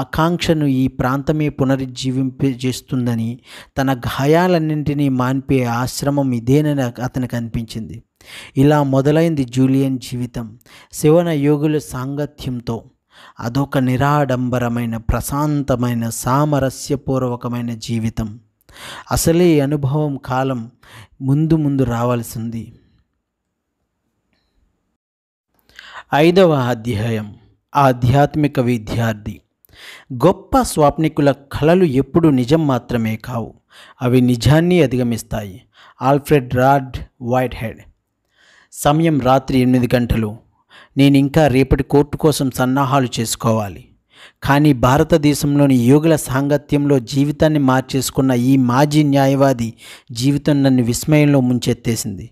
ఆకాంక్షను ఈ ప్రాంతమే పునరుజ్జీవింపజేస్తుందని తన గాయాలన్నింటినీ మాన్పే ఆశ్రమం ఇదేనని అతనికి అనిపించింది ఇలా మొదలైంది జూలియన్ జీవితం శివన యోగుల సాంగత్యంతో అదొక నిరాడంబరమైన ప్రశాంతమైన సామరస్యపూర్వకమైన జీవితం అసలే అనుభవం కాలం ముందు ముందు రావాల్సింది ఐదవ అధ్యాయం ఆధ్యాత్మిక విద్యార్థి గొప్ప స్వాప్నికుల కళలు ఎప్పుడు నిజం మాత్రమే కావు అవి నిజాన్ని అధిగమిస్తాయి ఆల్ఫ్రెడ్ రాడ్ వైట్ హెడ్ సమయం రాత్రి ఎనిమిది గంటలు నేను ఇంకా రేపటి కోర్టు కోసం సన్నాహాలు చేసుకోవాలి కానీ భారతదేశంలోని యోగుల సాంగత్యంలో జీవితాన్ని మార్చేసుకున్న ఈ మాజీ న్యాయవాది జీవితం నన్ను విస్మయంలో ముంచెత్తేసింది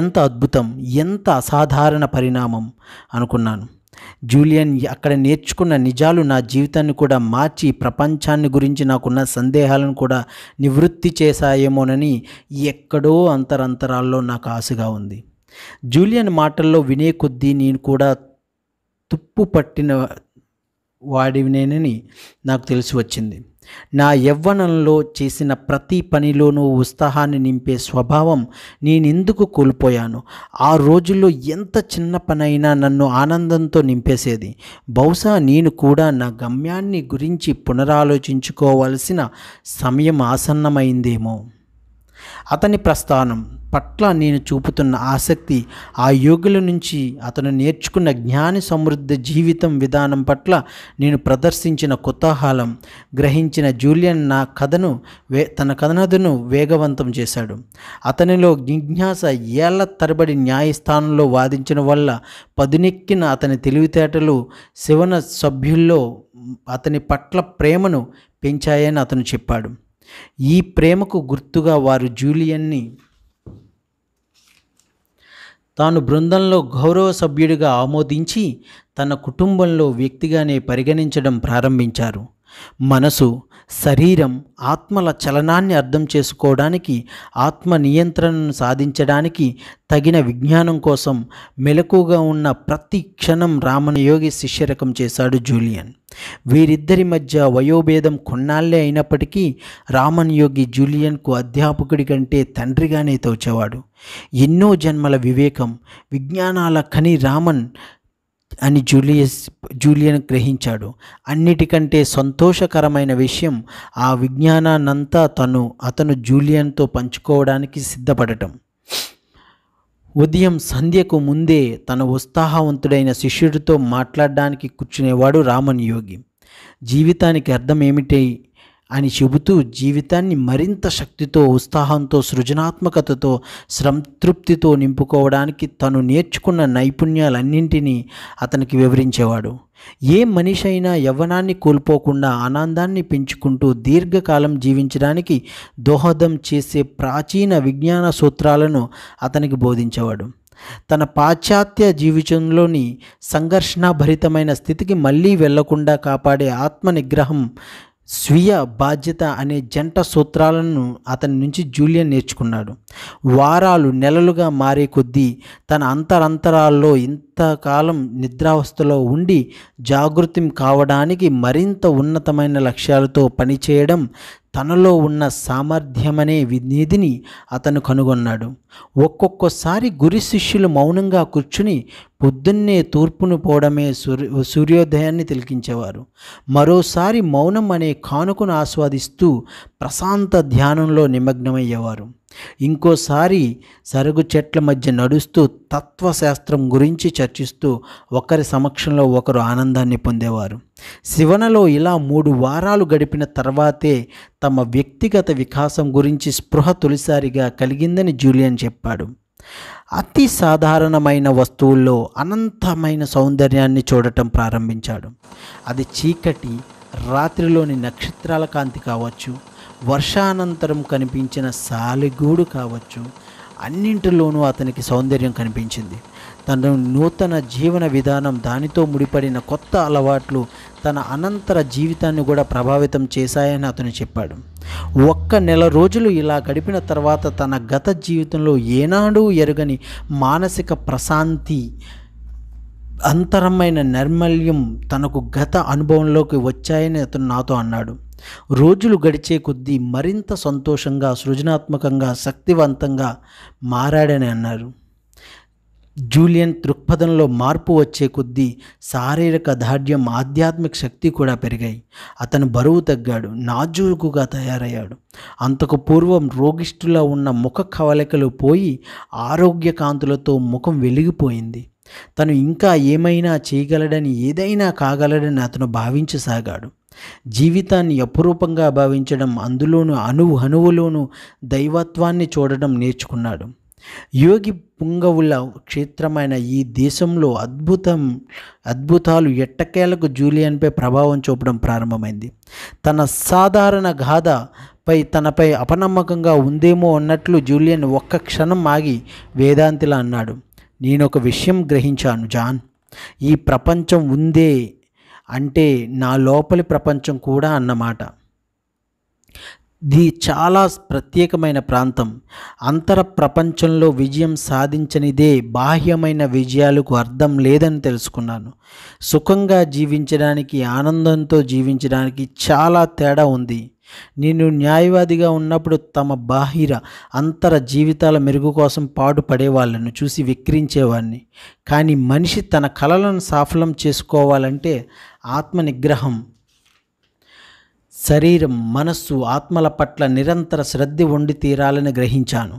ఎంత అద్భుతం ఎంత అసాధారణ పరిణామం అనుకున్నాను జూలియన్ అక్కడ నేర్చుకున్న నిజాలు నా జీవితాన్ని కూడా మార్చి ప్రపంచాన్ని గురించి నాకున్న సందేహాలను కూడా నివృత్తి చేశాయేమోనని ఎక్కడో అంతరంతరాల్లో నాకు ఆశగా ఉంది జూలియన్ మాటల్లో వినే కొద్దీ నేను కూడా తుప్పు పట్టిన వాడివినేనని నాకు తెలిసి వచ్చింది నా యవ్వనంలో చేసిన ప్రతి పనిలోనూ ఉత్సాహాన్ని నింపే స్వభావం నేనెందుకు కోల్పోయాను ఆ రోజుల్లో ఎంత చిన్న పనైనా నన్ను ఆనందంతో నింపేసేది బహుశా నేను కూడా నా గమ్యాన్ని గురించి పునరాలోచించుకోవలసిన సమయం ఆసన్నమైందేమో అతని ప్రస్థానం పట్ల నేను చూపుతున్న ఆసక్తి ఆ యోగుల నుంచి అతను నేర్చుకున్న జ్ఞాని సమృద్ధ జీవితం విధానం పట్ల నేను ప్రదర్శించిన కుతూహలం గ్రహించిన జూలియన్ నా కథను వే తన కథనదును వేగవంతం చేశాడు అతనిలో జిజ్ఞాస ఏళ్ల తరబడి న్యాయస్థానంలో వాదించడం వల్ల పదునెక్కిన అతని తెలివితేటలు శివన సభ్యుల్లో అతని పట్ల ప్రేమను పెంచాయని అతను చెప్పాడు ఈ ప్రేమకు గుర్తుగా వారు జూలియన్ని తాను బృందంలో గౌరవ సభ్యుడిగా ఆమోదించి తన కుటుంబంలో వ్యక్తిగానే పరిగణించడం ప్రారంభించారు మనసు శరీరం ఆత్మల చలనాన్ని అర్థం చేసుకోవడానికి ఆత్మ నియంత్రణను సాధించడానికి తగిన విజ్ఞానం కోసం మెలకుగా ఉన్న ప్రతి క్షణం రామనయోగి శిష్యరకం చేశాడు జూలియన్ వీరిద్దరి మధ్య వయోభేదం కొన్నాళ్లే అయినప్పటికీ రామన్ యోగి జూలియన్కు అధ్యాపకుడి కంటే తండ్రిగానే తోచేవాడు ఎన్నో జన్మల వివేకం విజ్ఞానాల కని రామన్ అని జూలియస్ జూలియన్ గ్రహించాడు అన్నిటికంటే సంతోషకరమైన విషయం ఆ విజ్ఞానాన్నంతా తను అతను జూలియన్తో పంచుకోవడానికి సిద్ధపడటం ఉదయం సంధ్యకు ముందే తన ఉత్సాహవంతుడైన శిష్యుడితో మాట్లాడడానికి కూర్చునేవాడు రామన్ యోగి జీవితానికి అర్థం ఏమిటి అని చెబుతూ జీవితాన్ని మరింత శక్తితో ఉత్సాహంతో సృజనాత్మకతతో సంతృప్తితో నింపుకోవడానికి తను నేర్చుకున్న నైపుణ్యాలన్నింటినీ అతనికి వివరించేవాడు ఏ మనిషి అయినా యవ్వనాన్ని కోల్పోకుండా ఆనందాన్ని పెంచుకుంటూ దీర్ఘకాలం జీవించడానికి దోహదం చేసే ప్రాచీన విజ్ఞాన సూత్రాలను అతనికి బోధించేవాడు తన పాశ్చాత్య జీవితంలోని భరితమైన స్థితికి మళ్ళీ వెళ్లకుండా కాపాడే ఆత్మ నిగ్రహం స్వీయ బాధ్యత అనే జంట సూత్రాలను అతని నుంచి జూలియన్ నేర్చుకున్నాడు వారాలు నెలలుగా మారే కొద్దీ తన అంతరంతరాల్లో ఇంతకాలం నిద్రావస్థలో ఉండి జాగృతి కావడానికి మరింత ఉన్నతమైన లక్ష్యాలతో పనిచేయడం తనలో ఉన్న సామర్థ్యమనే నిధిని అతను కనుగొన్నాడు ఒక్కొక్కసారి గురి శిష్యులు మౌనంగా కూర్చుని పొద్దున్నే తూర్పును పోవడమే సూర్య సూర్యోదయాన్ని తిలకించేవారు మరోసారి మౌనం అనే కానుకను ఆస్వాదిస్తూ ప్రశాంత ధ్యానంలో నిమగ్నమయ్యేవారు ఇంకోసారి సరుగు చెట్ల మధ్య నడుస్తూ తత్వశాస్త్రం గురించి చర్చిస్తూ ఒకరి సమక్షంలో ఒకరు ఆనందాన్ని పొందేవారు శివనలో ఇలా మూడు వారాలు గడిపిన తర్వాతే తమ వ్యక్తిగత వికాసం గురించి స్పృహ తొలిసారిగా కలిగిందని జూలియన్ చెప్పాడు అతి సాధారణమైన వస్తువుల్లో అనంతమైన సౌందర్యాన్ని చూడటం ప్రారంభించాడు అది చీకటి రాత్రిలోని నక్షత్రాల కాంతి కావచ్చు వర్షానంతరం కనిపించిన సాలిగూడు కావచ్చు అన్నింటిలోనూ అతనికి సౌందర్యం కనిపించింది తన నూతన జీవన విధానం దానితో ముడిపడిన కొత్త అలవాట్లు తన అనంతర జీవితాన్ని కూడా ప్రభావితం చేశాయని అతను చెప్పాడు ఒక్క నెల రోజులు ఇలా గడిపిన తర్వాత తన గత జీవితంలో ఏనాడూ ఎరుగని మానసిక ప్రశాంతి అంతరమైన నైర్మల్యం తనకు గత అనుభవంలోకి వచ్చాయని అతను నాతో అన్నాడు రోజులు గడిచే కొద్దీ మరింత సంతోషంగా సృజనాత్మకంగా శక్తివంతంగా మారాడని అన్నారు జూలియన్ దృక్పథంలో మార్పు వచ్చే కొద్దీ శారీరక దార్ఢ్యం ఆధ్యాత్మిక శక్తి కూడా పెరిగాయి అతను బరువు తగ్గాడు నాజూకుగా తయారయ్యాడు అంతకు పూర్వం రోగిష్ఠులా ఉన్న ముఖ కవలికలు పోయి ఆరోగ్య కాంతులతో ముఖం వెలిగిపోయింది తను ఇంకా ఏమైనా చేయగలడని ఏదైనా కాగలడని అతను భావించసాగాడు జీవితాన్ని అపురూపంగా భావించడం అందులోనూ అణువు అణువులోనూ దైవత్వాన్ని చూడడం నేర్చుకున్నాడు యోగి పుంగవుల క్షేత్రమైన ఈ దేశంలో అద్భుతం అద్భుతాలు ఎట్టకేలకు జూలియన్పై ప్రభావం చూపడం ప్రారంభమైంది తన సాధారణ గాథ పై తనపై అపనమ్మకంగా ఉందేమో అన్నట్లు జూలియన్ ఒక్క క్షణం ఆగి వేదాంతిలా అన్నాడు నేను ఒక విషయం గ్రహించాను జాన్ ఈ ప్రపంచం ఉందే అంటే నా లోపలి ప్రపంచం కూడా అన్నమాట ఇది చాలా ప్రత్యేకమైన ప్రాంతం అంతర ప్రపంచంలో విజయం సాధించనిదే బాహ్యమైన విజయాలకు అర్థం లేదని తెలుసుకున్నాను సుఖంగా జీవించడానికి ఆనందంతో జీవించడానికి చాలా తేడా ఉంది నేను న్యాయవాదిగా ఉన్నప్పుడు తమ బాహిర అంతర జీవితాల మెరుగు కోసం పాటుపడేవాళ్ళను చూసి విక్రించేవాడిని కానీ మనిషి తన కళలను సాఫలం చేసుకోవాలంటే ఆత్మ నిగ్రహం శరీరం మనస్సు ఆత్మల పట్ల నిరంతర శ్రద్ధ వండి తీరాలని గ్రహించాను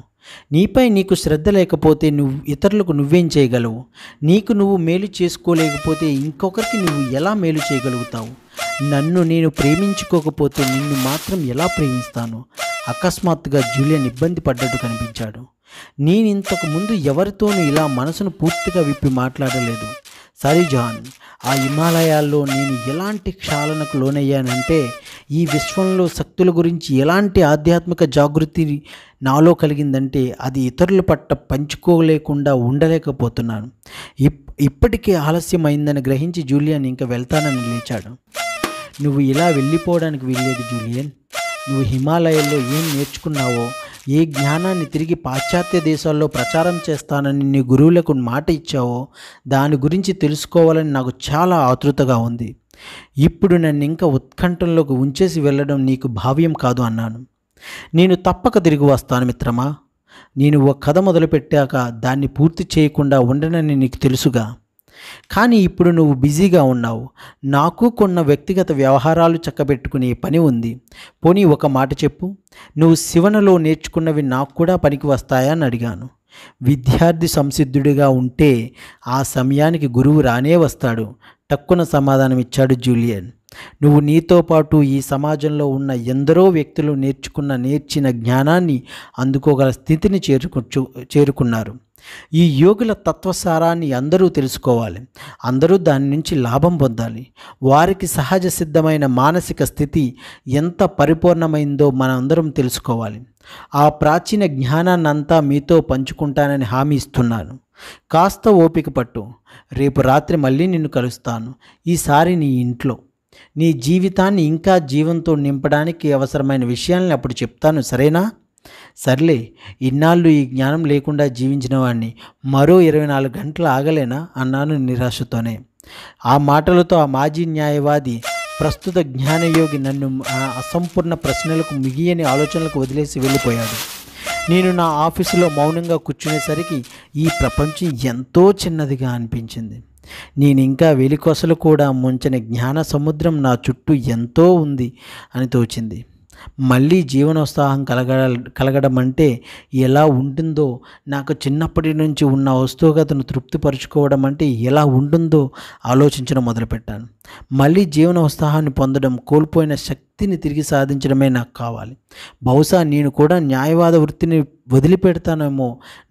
నీపై నీకు శ్రద్ధ లేకపోతే నువ్వు ఇతరులకు నువ్వేం చేయగలవు నీకు నువ్వు మేలు చేసుకోలేకపోతే ఇంకొకరికి నువ్వు ఎలా మేలు చేయగలుగుతావు నన్ను నేను ప్రేమించుకోకపోతే నిన్ను మాత్రం ఎలా ప్రేమిస్తాను అకస్మాత్తుగా జూలియన్ ఇబ్బంది పడ్డట్టు కనిపించాడు నేను ఇంతకు ముందు ఎవరితోనూ ఇలా మనసును పూర్తిగా విప్పి మాట్లాడలేదు సారీ జాన్ ఆ హిమాలయాల్లో నేను ఎలాంటి క్షాళనకు లోనయ్యానంటే ఈ విశ్వంలో శక్తుల గురించి ఎలాంటి ఆధ్యాత్మిక జాగృతి నాలో కలిగిందంటే అది ఇతరుల పట్ల పంచుకోలేకుండా ఉండలేకపోతున్నాను ఇప్ ఇప్పటికే ఆలస్యమైందని గ్రహించి జూలియన్ ఇంకా వెళ్తానని లేచాడు నువ్వు ఇలా వెళ్ళిపోవడానికి వీల్లేదు జూలియన్ నువ్వు హిమాలయాల్లో ఏం నేర్చుకున్నావో ఏ జ్ఞానాన్ని తిరిగి పాశ్చాత్య దేశాల్లో ప్రచారం చేస్తానని నీ గురువులకు మాట ఇచ్చావో దాని గురించి తెలుసుకోవాలని నాకు చాలా ఆతృతగా ఉంది ఇప్పుడు నన్ను ఇంకా ఉత్కంఠంలోకి ఉంచేసి వెళ్ళడం నీకు భావ్యం కాదు అన్నాను నేను తప్పక తిరిగి వస్తాను మిత్రమా నేను ఒక కథ మొదలుపెట్టాక దాన్ని పూర్తి చేయకుండా ఉండనని నీకు తెలుసుగా కానీ ఇప్పుడు నువ్వు బిజీగా ఉన్నావు నాకు కొన్న వ్యక్తిగత వ్యవహారాలు చక్కబెట్టుకునే పని ఉంది పోనీ ఒక మాట చెప్పు నువ్వు శివనలో నేర్చుకున్నవి నాకు కూడా పనికి వస్తాయని అడిగాను విద్యార్థి సంసిద్ధుడిగా ఉంటే ఆ సమయానికి గురువు రానే వస్తాడు టక్కున సమాధానం ఇచ్చాడు జూలియన్ నువ్వు నీతో పాటు ఈ సమాజంలో ఉన్న ఎందరో వ్యక్తులు నేర్చుకున్న నేర్చిన జ్ఞానాన్ని అందుకోగల స్థితిని చేరుకు చేరుకున్నారు ఈ యోగుల తత్వసారాన్ని అందరూ తెలుసుకోవాలి అందరూ దాని నుంచి లాభం పొందాలి వారికి సహజ సిద్ధమైన మానసిక స్థితి ఎంత పరిపూర్ణమైందో మనందరం తెలుసుకోవాలి ఆ ప్రాచీన జ్ఞానాన్నంతా మీతో పంచుకుంటానని హామీ ఇస్తున్నాను కాస్త ఓపిక పట్టు రేపు రాత్రి మళ్ళీ నిన్ను కలుస్తాను ఈసారి నీ ఇంట్లో నీ జీవితాన్ని ఇంకా జీవంతో నింపడానికి అవసరమైన విషయాలను అప్పుడు చెప్తాను సరేనా సర్లే ఇన్నాళ్ళు ఈ జ్ఞానం లేకుండా జీవించిన వాడిని మరో ఇరవై నాలుగు గంటలు ఆగలేనా అన్నాను నిరాశతోనే ఆ మాటలతో ఆ మాజీ న్యాయవాది ప్రస్తుత జ్ఞానయోగి నన్ను అసంపూర్ణ ప్రశ్నలకు మిగియని ఆలోచనలకు వదిలేసి వెళ్ళిపోయాడు నేను నా ఆఫీసులో మౌనంగా కూర్చునేసరికి ఈ ప్రపంచం ఎంతో చిన్నదిగా అనిపించింది నేను ఇంకా వెలికొసలు కూడా ముంచని జ్ఞాన సముద్రం నా చుట్టూ ఎంతో ఉంది అని తోచింది మళ్ళీ జీవనోత్సాహం కలగ కలగడం అంటే ఎలా ఉంటుందో నాకు చిన్నప్పటి నుంచి ఉన్న వస్తుగతను తృప్తిపరుచుకోవడం అంటే ఎలా ఉంటుందో ఆలోచించడం మొదలుపెట్టాను మళ్ళీ జీవనోత్సాహాన్ని పొందడం కోల్పోయిన శక్తిని తిరిగి సాధించడమే నాకు కావాలి బహుశా నేను కూడా న్యాయవాద వృత్తిని వదిలిపెడతానేమో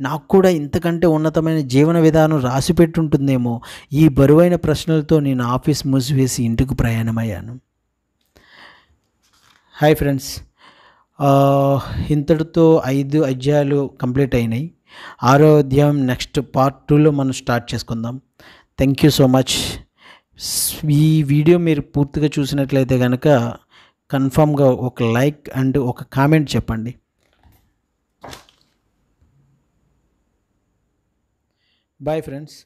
నాకు కూడా ఇంతకంటే ఉన్నతమైన జీవన విధానం రాసిపెట్టుంటుందేమో ఈ బరువైన ప్రశ్నలతో నేను ఆఫీస్ మూసివేసి ఇంటికి ప్రయాణమయ్యాను హాయ్ ఫ్రెండ్స్ ఇంతటితో ఐదు అధ్యాయాలు కంప్లీట్ అయినాయి ఆరో అధ్యాయం నెక్స్ట్ పార్ట్ టూలో మనం స్టార్ట్ చేసుకుందాం థ్యాంక్ యూ సో మచ్ ఈ వీడియో మీరు పూర్తిగా చూసినట్లయితే కనుక కన్ఫామ్గా ఒక లైక్ అండ్ ఒక కామెంట్ చెప్పండి బాయ్ ఫ్రెండ్స్